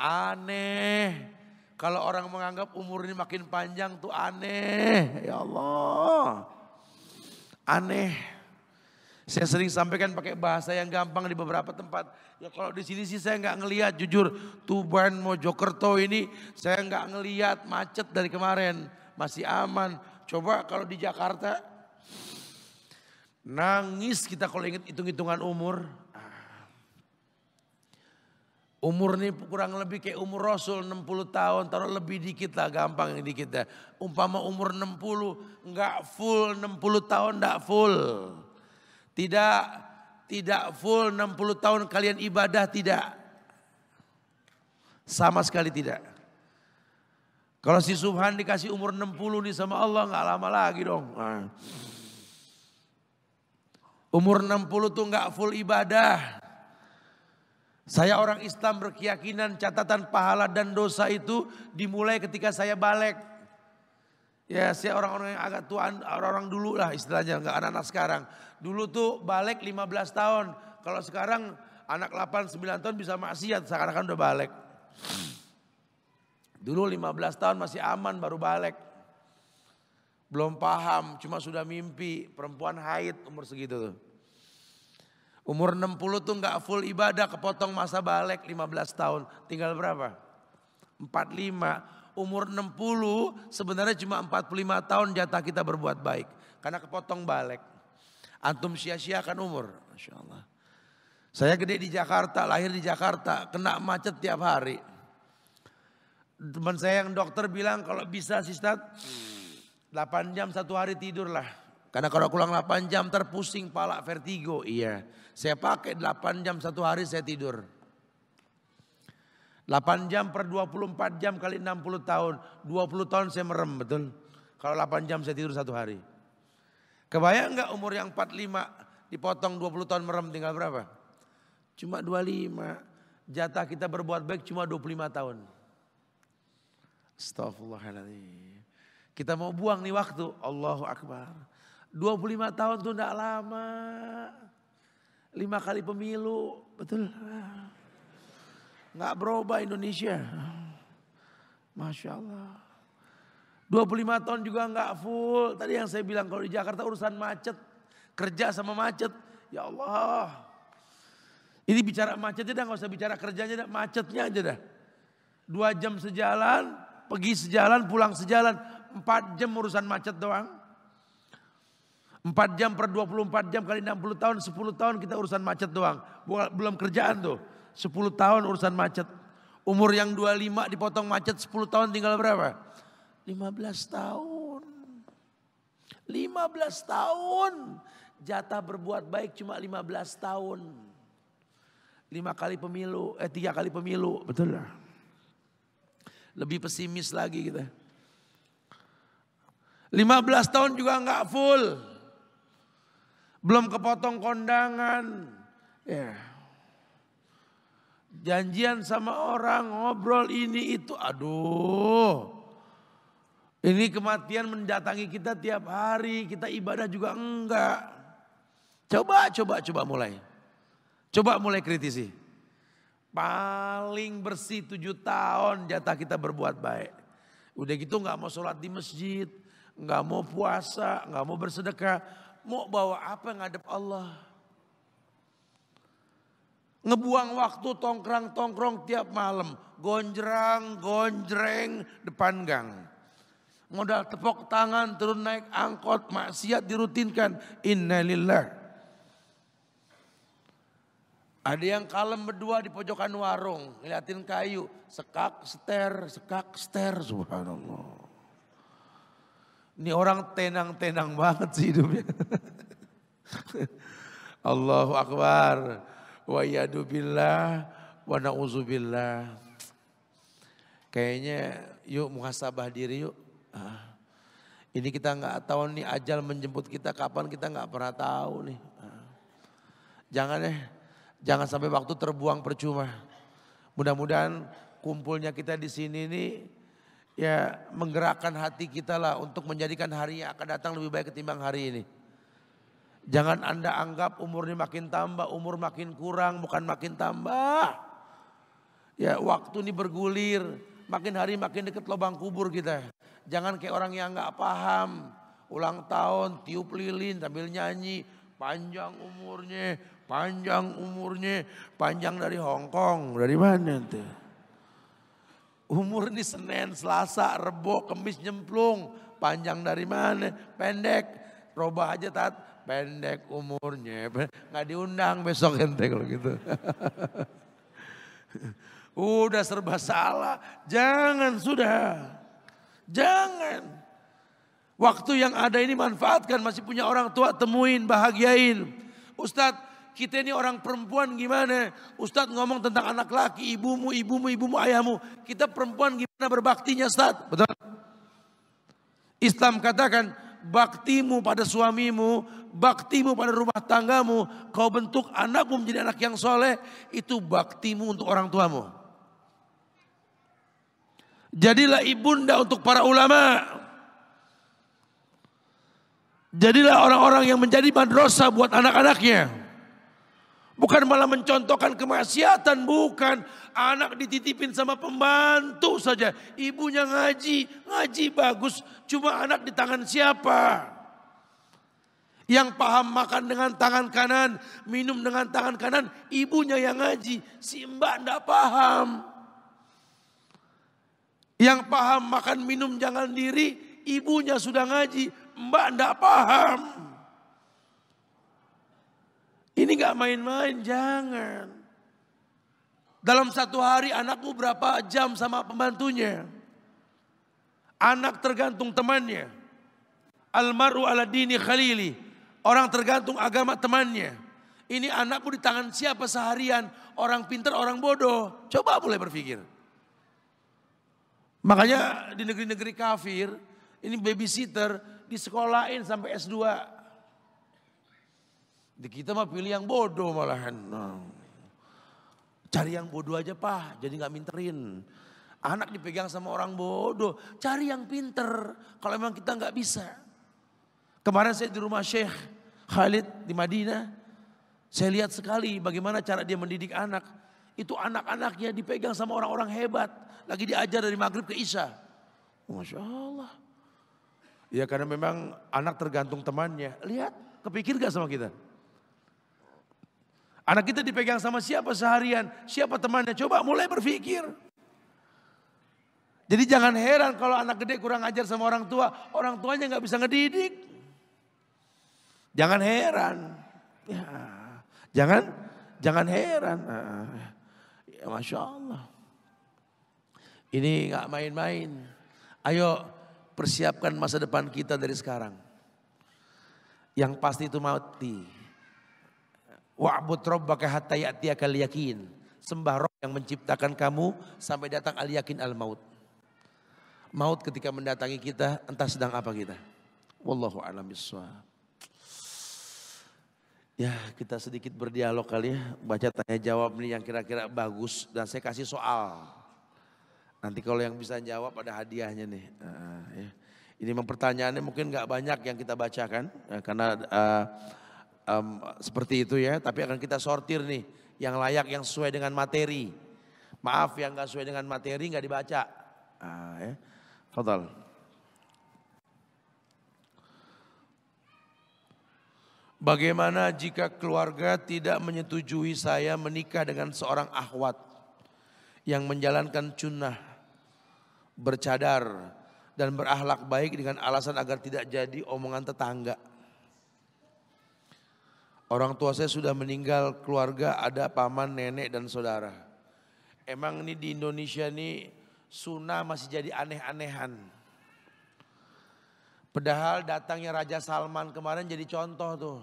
Aneh. Kalau orang menganggap umur ini makin panjang tuh aneh. Ya Allah. Aneh. Saya sering sampaikan pakai bahasa yang gampang di beberapa tempat. Ya kalau di sini sih saya nggak ngelihat jujur Tuban Mojokerto ini saya nggak ngelihat macet dari kemarin masih aman. Coba kalau di Jakarta nangis kita kalau ingat hitung-hitungan umur. Ah. Umur nih kurang lebih kayak umur Rasul 60 tahun, taruh lebih dikit lah gampang yang dikit ya. Umpama umur 60 nggak full 60 tahun nggak full. Tidak tidak full 60 tahun kalian ibadah tidak. Sama sekali tidak. Kalau si Subhan dikasih umur 60 nih sama Allah nggak lama lagi dong. Umur 60 tuh nggak full ibadah. Saya orang Islam berkeyakinan catatan pahala dan dosa itu dimulai ketika saya balik. Ya saya orang-orang yang agak tua, orang-orang dulu lah istilahnya, nggak anak-anak sekarang. Dulu tuh balik 15 tahun, kalau sekarang anak 8-9 tahun bisa maksiat, sekarang kan udah balik. Dulu 15 tahun masih aman baru balik. Belum paham, cuma sudah mimpi perempuan haid umur segitu tuh. Umur 60 tuh nggak full ibadah, kepotong masa balik 15 tahun. Tinggal berapa? 45 umur 60 sebenarnya cuma 45 tahun jatah kita berbuat baik. Karena kepotong balik. Antum sia-siakan umur. Masya Allah. Saya gede di Jakarta, lahir di Jakarta, kena macet tiap hari. Teman saya yang dokter bilang kalau bisa sih, start, 8 jam satu hari tidurlah. Karena kalau kurang 8 jam terpusing pala vertigo. Iya. Saya pakai 8 jam satu hari saya tidur. 8 jam per 24 jam kali 60 tahun. 20 tahun saya merem betul. Kalau 8 jam saya tidur satu hari. Kebayang enggak umur yang 45 dipotong 20 tahun merem tinggal berapa? Cuma 25. Jatah kita berbuat baik cuma 25 tahun. Astagfirullahaladzim. Kita mau buang nih waktu. Allahu Akbar. 25 tahun tuh enggak lama. 5 kali pemilu. Betul. Betul. Nggak berubah Indonesia. Masya Allah. 25 tahun juga nggak full. Tadi yang saya bilang kalau di Jakarta urusan macet. Kerja sama macet. Ya Allah. Ini bicara macetnya dah nggak usah bicara kerjanya dah. Macetnya aja dah. Dua jam sejalan. Pergi sejalan pulang sejalan. Empat jam urusan macet doang. Empat jam per 24 jam kali 60 tahun. 10 tahun kita urusan macet doang. Belum kerjaan tuh. 10 tahun urusan macet. Umur yang 25 dipotong macet 10 tahun tinggal berapa? 15 tahun. 15 tahun. Jatah berbuat baik cuma 15 tahun. Lima kali pemilu, eh tiga kali pemilu, betul lah. Lebih pesimis lagi kita. 15 tahun juga nggak full. Belum kepotong kondangan. Ya. Yeah janjian sama orang, ngobrol ini itu. Aduh. Ini kematian mendatangi kita tiap hari, kita ibadah juga enggak. Coba, coba, coba mulai. Coba mulai kritisi. Paling bersih tujuh tahun jatah kita berbuat baik. Udah gitu nggak mau sholat di masjid, nggak mau puasa, nggak mau bersedekah, mau bawa apa ngadep Allah. Ngebuang waktu tongkrang-tongkrong tiap malam. Gonjrang, gonjreng depan gang. Modal tepok tangan turun naik angkot. Maksiat dirutinkan. Innalillah. Ada yang kalem berdua di pojokan warung, ngeliatin kayu, sekak ster, sekak ster, subhanallah. Ini orang tenang-tenang banget sih hidupnya. Allahu Akbar wa yadu billah wa na'udzubillah. Kayaknya yuk muhasabah diri yuk. Ah. Ini kita nggak tahu nih ajal menjemput kita kapan kita nggak pernah tahu nih. Ah. Jangan deh, ya, jangan sampai waktu terbuang percuma. Mudah-mudahan kumpulnya kita di sini nih ya menggerakkan hati kita lah untuk menjadikan hari yang akan datang lebih baik ketimbang hari ini. Jangan Anda anggap umurnya makin tambah, umur makin kurang, bukan makin tambah. Ya, waktu ini bergulir, makin hari makin dekat lubang kubur kita. Jangan kayak orang yang nggak paham. Ulang tahun, tiup lilin sambil nyanyi, panjang umurnya, panjang umurnya, panjang dari Hongkong, dari mana nanti? Umur ini Senin, Selasa, Rebo, Kemis, Nyemplung, panjang dari mana? Pendek, roba aja tat, pendek umurnya, nggak diundang besok ente kalau gitu. Udah serba salah, jangan sudah. Jangan. Waktu yang ada ini manfaatkan, masih punya orang tua temuin, bahagiain. Ustadz, kita ini orang perempuan gimana? Ustadz ngomong tentang anak laki, ibumu, ibumu, ibumu, ayahmu. Kita perempuan gimana berbaktinya Ustadz? Betul? Islam katakan, baktimu pada suamimu, baktimu pada rumah tanggamu, kau bentuk anakmu menjadi anak yang soleh, itu baktimu untuk orang tuamu. Jadilah ibunda untuk para ulama. Jadilah orang-orang yang menjadi madrasah buat anak-anaknya. Bukan malah mencontohkan kemaksiatan, bukan. Anak dititipin sama pembantu saja. Ibunya ngaji, ngaji bagus. Cuma anak di tangan siapa? Yang paham makan dengan tangan kanan, minum dengan tangan kanan, ibunya yang ngaji. Si mbak ndak paham. Yang paham makan minum jangan diri, ibunya sudah ngaji. Mbak ndak paham. Ini gak main-main, jangan. Dalam satu hari anakku berapa jam sama pembantunya. Anak tergantung temannya. Almaru ala dini khalili. Orang tergantung agama temannya. Ini anakku di tangan siapa seharian? Orang pintar, orang bodoh. Coba boleh berpikir. Makanya di negeri-negeri kafir, ini babysitter disekolahin sampai S2. Di kita mah pilih yang bodoh malahan. Nah. Cari yang bodoh aja pak, jadi nggak minterin. Anak dipegang sama orang bodoh, cari yang pinter. Kalau memang kita nggak bisa. Kemarin saya di rumah Sheikh Khalid di Madinah. Saya lihat sekali bagaimana cara dia mendidik anak. Itu anak-anaknya dipegang sama orang-orang hebat. Lagi diajar dari maghrib ke isya. Masya Allah. Ya karena memang anak tergantung temannya. Lihat, kepikir gak sama kita? Anak kita dipegang sama siapa seharian? Siapa temannya? Coba mulai berpikir. Jadi jangan heran kalau anak gede kurang ajar sama orang tua. Orang tuanya gak bisa ngedidik. Jangan heran. Ya. Jangan jangan heran. Ah, ya, Masya Allah. Ini gak main-main. Ayo persiapkan masa depan kita dari sekarang. Yang pasti itu mati. Wa'bud rabbaka hatta al yakin. Sembah roh yang menciptakan kamu sampai datang al yakin al maut. Maut ketika mendatangi kita entah sedang apa kita. Wallahu a'lam Ya kita sedikit berdialog kali ya. Baca tanya jawab nih yang kira-kira bagus. Dan saya kasih soal. Nanti kalau yang bisa jawab ada hadiahnya nih. Eh, eh, ya. Ini memang pertanyaannya mungkin nggak banyak yang kita bacakan. Eh, karena um, seperti itu ya, tapi akan kita sortir nih yang layak, yang sesuai dengan materi. Maaf yang nggak sesuai dengan materi nggak dibaca. Ah, ya. Fadal. Bagaimana jika keluarga tidak menyetujui saya menikah dengan seorang ahwat yang menjalankan cunnah, bercadar, dan berahlak baik dengan alasan agar tidak jadi omongan tetangga? Orang tua saya sudah meninggal, keluarga ada paman, nenek dan saudara. Emang ini di Indonesia ini sunnah masih jadi aneh-anehan. Padahal datangnya Raja Salman kemarin jadi contoh tuh.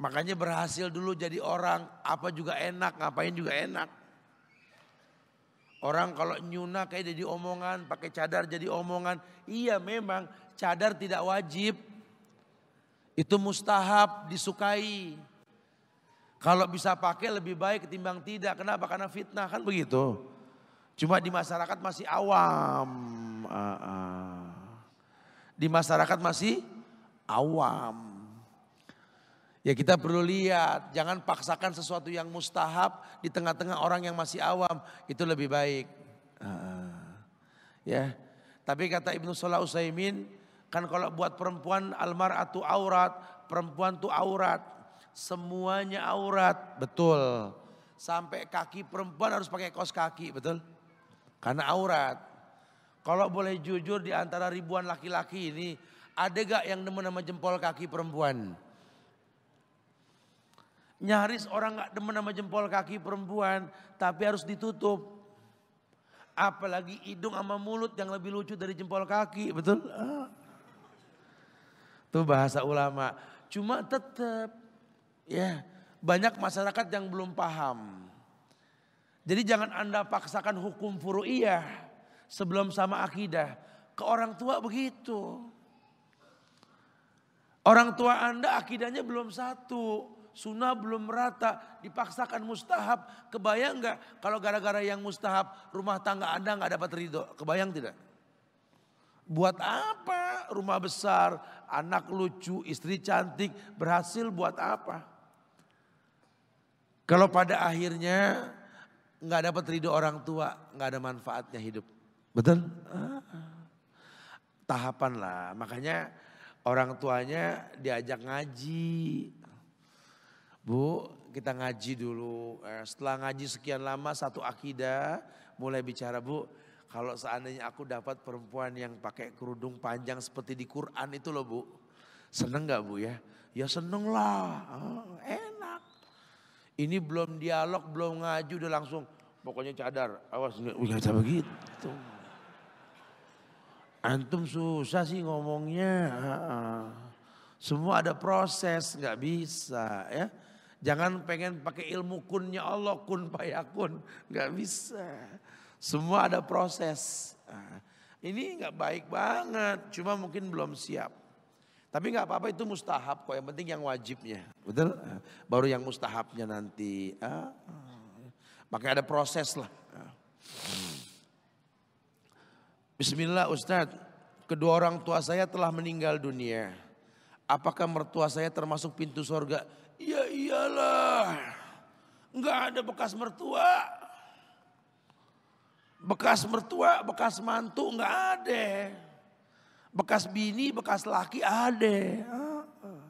Makanya berhasil dulu jadi orang, apa juga enak, ngapain juga enak. Orang kalau nyuna kayak jadi omongan, pakai cadar jadi omongan. Iya memang cadar tidak wajib, itu mustahab, disukai. Kalau bisa pakai lebih baik ketimbang tidak. Kenapa? Karena fitnah kan begitu. Cuma di masyarakat masih awam. Ah, ah. Di masyarakat masih awam. Ya kita perlu lihat, jangan paksakan sesuatu yang mustahab di tengah-tengah orang yang masih awam. Itu lebih baik. Ah, ya, tapi kata Ibnu Salah Usaimin, Kan kalau buat perempuan almar atau aurat, perempuan tuh aurat. Semuanya aurat, betul. Sampai kaki perempuan harus pakai kos kaki, betul? Karena aurat. Kalau boleh jujur di antara ribuan laki-laki ini, ada gak yang demen sama jempol kaki perempuan? Nyaris orang gak demen sama jempol kaki perempuan, tapi harus ditutup. Apalagi hidung sama mulut yang lebih lucu dari jempol kaki, betul? Ah. Itu bahasa ulama. Cuma tetap ya banyak masyarakat yang belum paham. Jadi jangan Anda paksakan hukum furu'iyah sebelum sama akidah. Ke orang tua begitu. Orang tua Anda akidahnya belum satu, sunnah belum merata, dipaksakan mustahab. Kebayang nggak kalau gara-gara yang mustahab rumah tangga Anda nggak dapat ridho? Kebayang tidak? Buat apa rumah besar, anak lucu, istri cantik, berhasil buat apa? Kalau pada akhirnya nggak dapat ridho orang tua, nggak ada manfaatnya hidup. Betul? Ah. Tahapan lah. Makanya orang tuanya diajak ngaji. Bu, kita ngaji dulu. Eh, setelah ngaji sekian lama satu akidah, mulai bicara bu kalau seandainya aku dapat perempuan yang pakai kerudung panjang seperti di Quran itu loh bu. Seneng gak bu ya? Ya seneng lah, oh, enak. Ini belum dialog, belum ngaju, udah langsung. Pokoknya cadar, awas nggak bisa begitu. Antum susah sih ngomongnya. semua ada proses, gak bisa ya. Jangan pengen pakai ilmu kunnya Allah kun payakun, Gak bisa. Semua ada proses. Ah, ini nggak baik banget, cuma mungkin belum siap. Tapi nggak apa-apa itu mustahab kok. Yang penting yang wajibnya, betul? Ah, baru yang mustahabnya nanti. Ah, makanya ada proses lah. Bismillah Ustadz, kedua orang tua saya telah meninggal dunia. Apakah mertua saya termasuk pintu surga? Ya iyalah, nggak ada bekas mertua. Bekas mertua, bekas mantu nggak ada. Bekas bini, bekas laki ada. Ah, ah.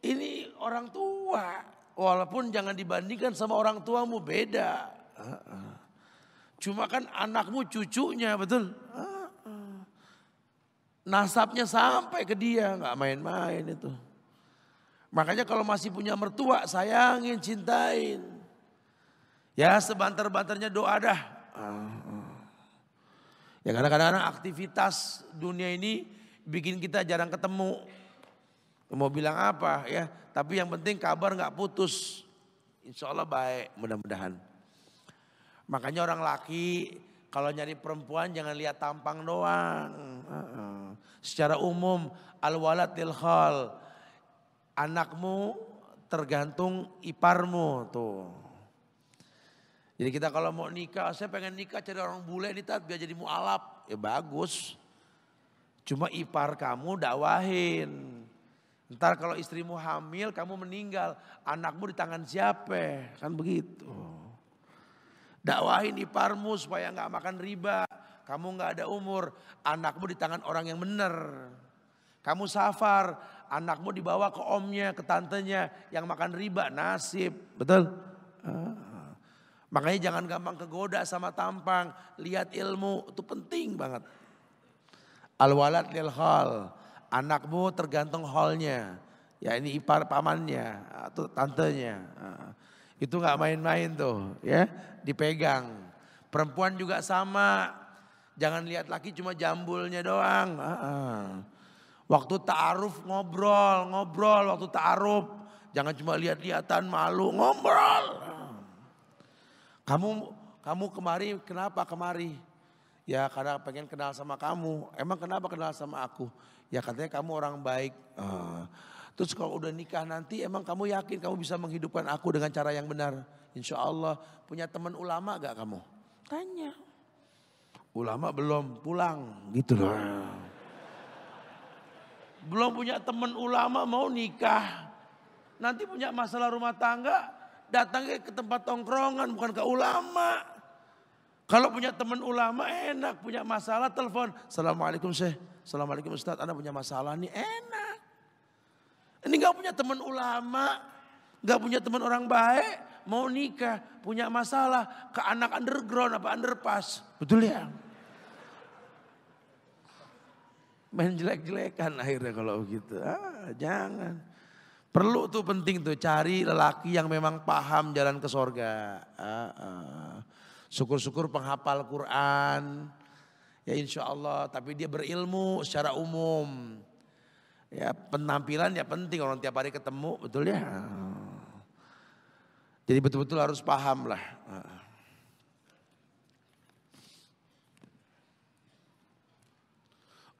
Ini orang tua. Walaupun jangan dibandingkan sama orang tuamu beda. Ah, Cuma kan anakmu cucunya betul. Nasabnya sampai ke dia nggak main-main itu. Makanya kalau masih punya mertua sayangin, cintain. Ya sebentar bantarnya doa dah. Ya karena kadang-kadang aktivitas dunia ini bikin kita jarang ketemu. Mau bilang apa ya. Tapi yang penting kabar gak putus. Insya Allah baik mudah-mudahan. Makanya orang laki kalau nyari perempuan jangan lihat tampang doang. Secara umum al alwalat khal. Anakmu tergantung iparmu tuh. Jadi kita kalau mau nikah, saya pengen nikah cari orang bule ini, tat biar jadi mualaf. Ya bagus. Cuma ipar kamu dakwahin. Ntar kalau istrimu hamil, kamu meninggal, anakmu di tangan siapa? Kan begitu. Dakwahin iparmu supaya nggak makan riba. Kamu nggak ada umur, anakmu di tangan orang yang benar. Kamu safar, anakmu dibawa ke omnya, ke tantenya yang makan riba, nasib. Betul? Uh. Makanya jangan gampang kegoda sama tampang. Lihat ilmu itu penting banget. Al-walad lil hal. Anakmu tergantung halnya. Ya ini ipar pamannya atau tantenya. Ah, itu nggak main-main tuh ya. Dipegang. Perempuan juga sama. Jangan lihat laki cuma jambulnya doang. Ah, ah. Waktu ta'aruf ngobrol, ngobrol. Waktu ta'aruf. Jangan cuma lihat-lihatan malu, ngobrol. Kamu kamu kemari kenapa kemari? Ya karena pengen kenal sama kamu. Emang kenapa kenal sama aku? Ya katanya kamu orang baik. Uh, terus kalau udah nikah nanti emang kamu yakin kamu bisa menghidupkan aku dengan cara yang benar? Insya Allah punya teman ulama gak kamu? Tanya. Ulama belum pulang gitu loh. Belum punya teman ulama mau nikah. Nanti punya masalah rumah tangga datangnya ke tempat tongkrongan bukan ke ulama. Kalau punya teman ulama enak, punya masalah telepon. Assalamualaikum Syekh, Assalamualaikum Ustaz, Anda punya masalah nih enak. Ini gak punya teman ulama, gak punya teman orang baik, mau nikah, punya masalah ke anak underground apa underpass. Betul ya? Main jelek-jelekan akhirnya kalau begitu. Ah, jangan. Perlu tuh penting tuh cari lelaki yang memang paham jalan ke sorga. Ah, ah. Syukur-syukur penghafal Quran. Ya insya Allah. Tapi dia berilmu secara umum. Ya penampilan ya penting orang tiap hari ketemu betul ya. Jadi betul-betul harus paham lah. Ah,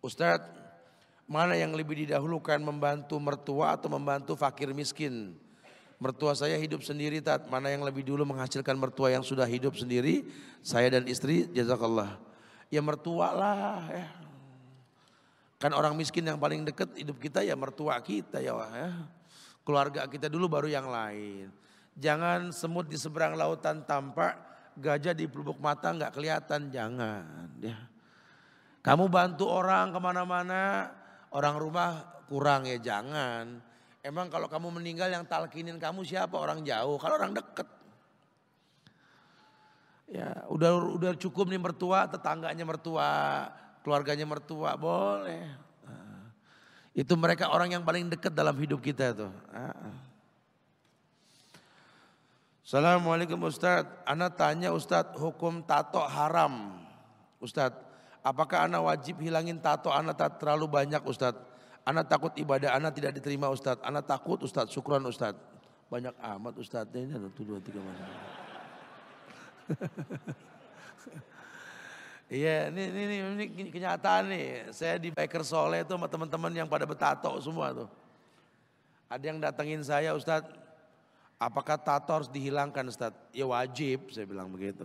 Ustadz Mana yang lebih didahulukan membantu mertua atau membantu fakir miskin? Mertua saya hidup sendiri tat. Mana yang lebih dulu menghasilkan mertua yang sudah hidup sendiri? Saya dan istri jazakallah. Ya mertua lah ya. Kan orang miskin yang paling dekat hidup kita ya mertua kita ya. ya. Keluarga kita dulu baru yang lain. Jangan semut di seberang lautan tampak, gajah di pelubuk mata nggak kelihatan. Jangan ya. Kamu bantu orang kemana-mana, Orang rumah kurang ya jangan. Emang kalau kamu meninggal yang talkinin kamu siapa? Orang jauh. Kalau orang deket. Ya, udah udah cukup nih mertua, tetangganya mertua, keluarganya mertua, boleh. Ah. Itu mereka orang yang paling dekat dalam hidup kita itu. Ah. Assalamualaikum Ustadz. Anak tanya Ustadz hukum tato haram. Ustadz Apakah anak wajib hilangin tato anak tak terlalu banyak Ustadz? Anak takut ibadah anak tidak diterima Ustadz. Anak takut Ustadz, Syukuran, Ustadz. Banyak amat Ustadz ini ada dua tiga masalah. Iya, ini, ini, ini, ini kenyataan nih. Saya di biker soleh itu sama teman-teman yang pada betato semua tuh. Ada yang datengin saya Ustadz, apakah tato harus dihilangkan Ustadz? Ya wajib, saya bilang begitu.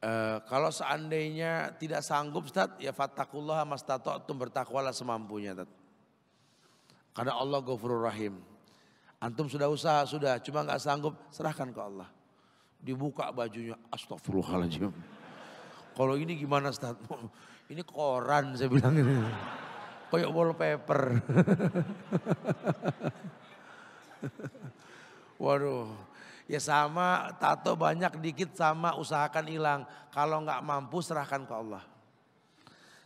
Eh, kalau seandainya tidak sanggup Ustaz, ya fattakullah mastata'tum bertakwalah semampunya Ustaz. Karena Allah ghafurur rahim. Antum sudah usaha sudah, cuma nggak sanggup, serahkan ke Allah. Dibuka bajunya, astagfirullahaladzim. Kalau ini gimana Ustaz? Ini koran saya bilang ini. Kayak wallpaper. Waduh. Ya sama tato banyak dikit sama usahakan hilang. Kalau nggak mampu serahkan ke Allah.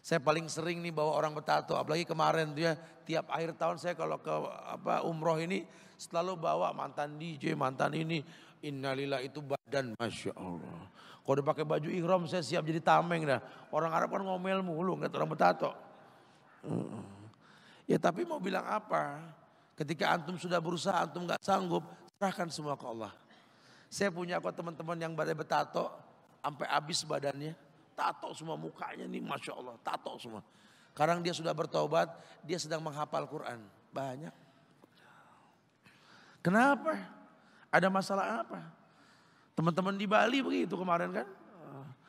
Saya paling sering nih bawa orang bertato, apalagi kemarin tuh ya tiap akhir tahun saya kalau ke apa umroh ini selalu bawa mantan DJ, mantan ini. Innalillah itu badan Masya Allah. Kalau udah pakai baju ihram saya siap jadi tameng dah. Orang Arab kan ngomel mulu nggak orang bertato. Ya tapi mau bilang apa? Ketika antum sudah berusaha, antum nggak sanggup, serahkan semua ke Allah. Saya punya kok teman-teman yang badai betato sampai habis badannya. Tato semua mukanya nih Masya Allah. Tato semua. Sekarang dia sudah bertobat. Dia sedang menghafal Quran. Banyak. Kenapa? Ada masalah apa? Teman-teman di Bali begitu kemarin kan.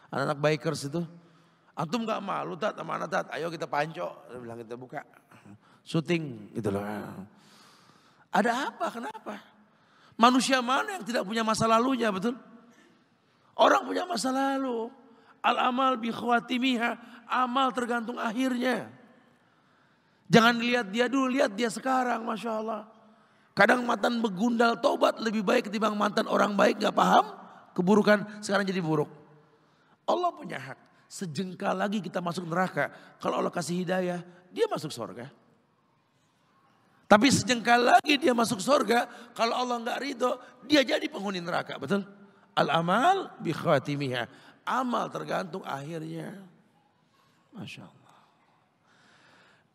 Anak-anak bikers itu. Antum gak malu tat sama Ayo kita panco. Dia bilang kita buka. Syuting gitu loh. Ada apa? Kenapa? Manusia mana yang tidak punya masa lalunya betul? Orang punya masa lalu. Al-amal bi khawatimiha. Amal tergantung akhirnya. Jangan lihat dia dulu, lihat dia sekarang. Masya Allah. Kadang mantan begundal tobat lebih baik ketimbang mantan orang baik gak paham. Keburukan sekarang jadi buruk. Allah punya hak. Sejengkal lagi kita masuk neraka. Kalau Allah kasih hidayah, dia masuk surga. Tapi sejengkal lagi dia masuk surga, kalau Allah nggak ridho, dia jadi penghuni neraka, betul? Al amal bi khatimiha. Amal tergantung akhirnya. Masya Allah.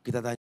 Kita tanya.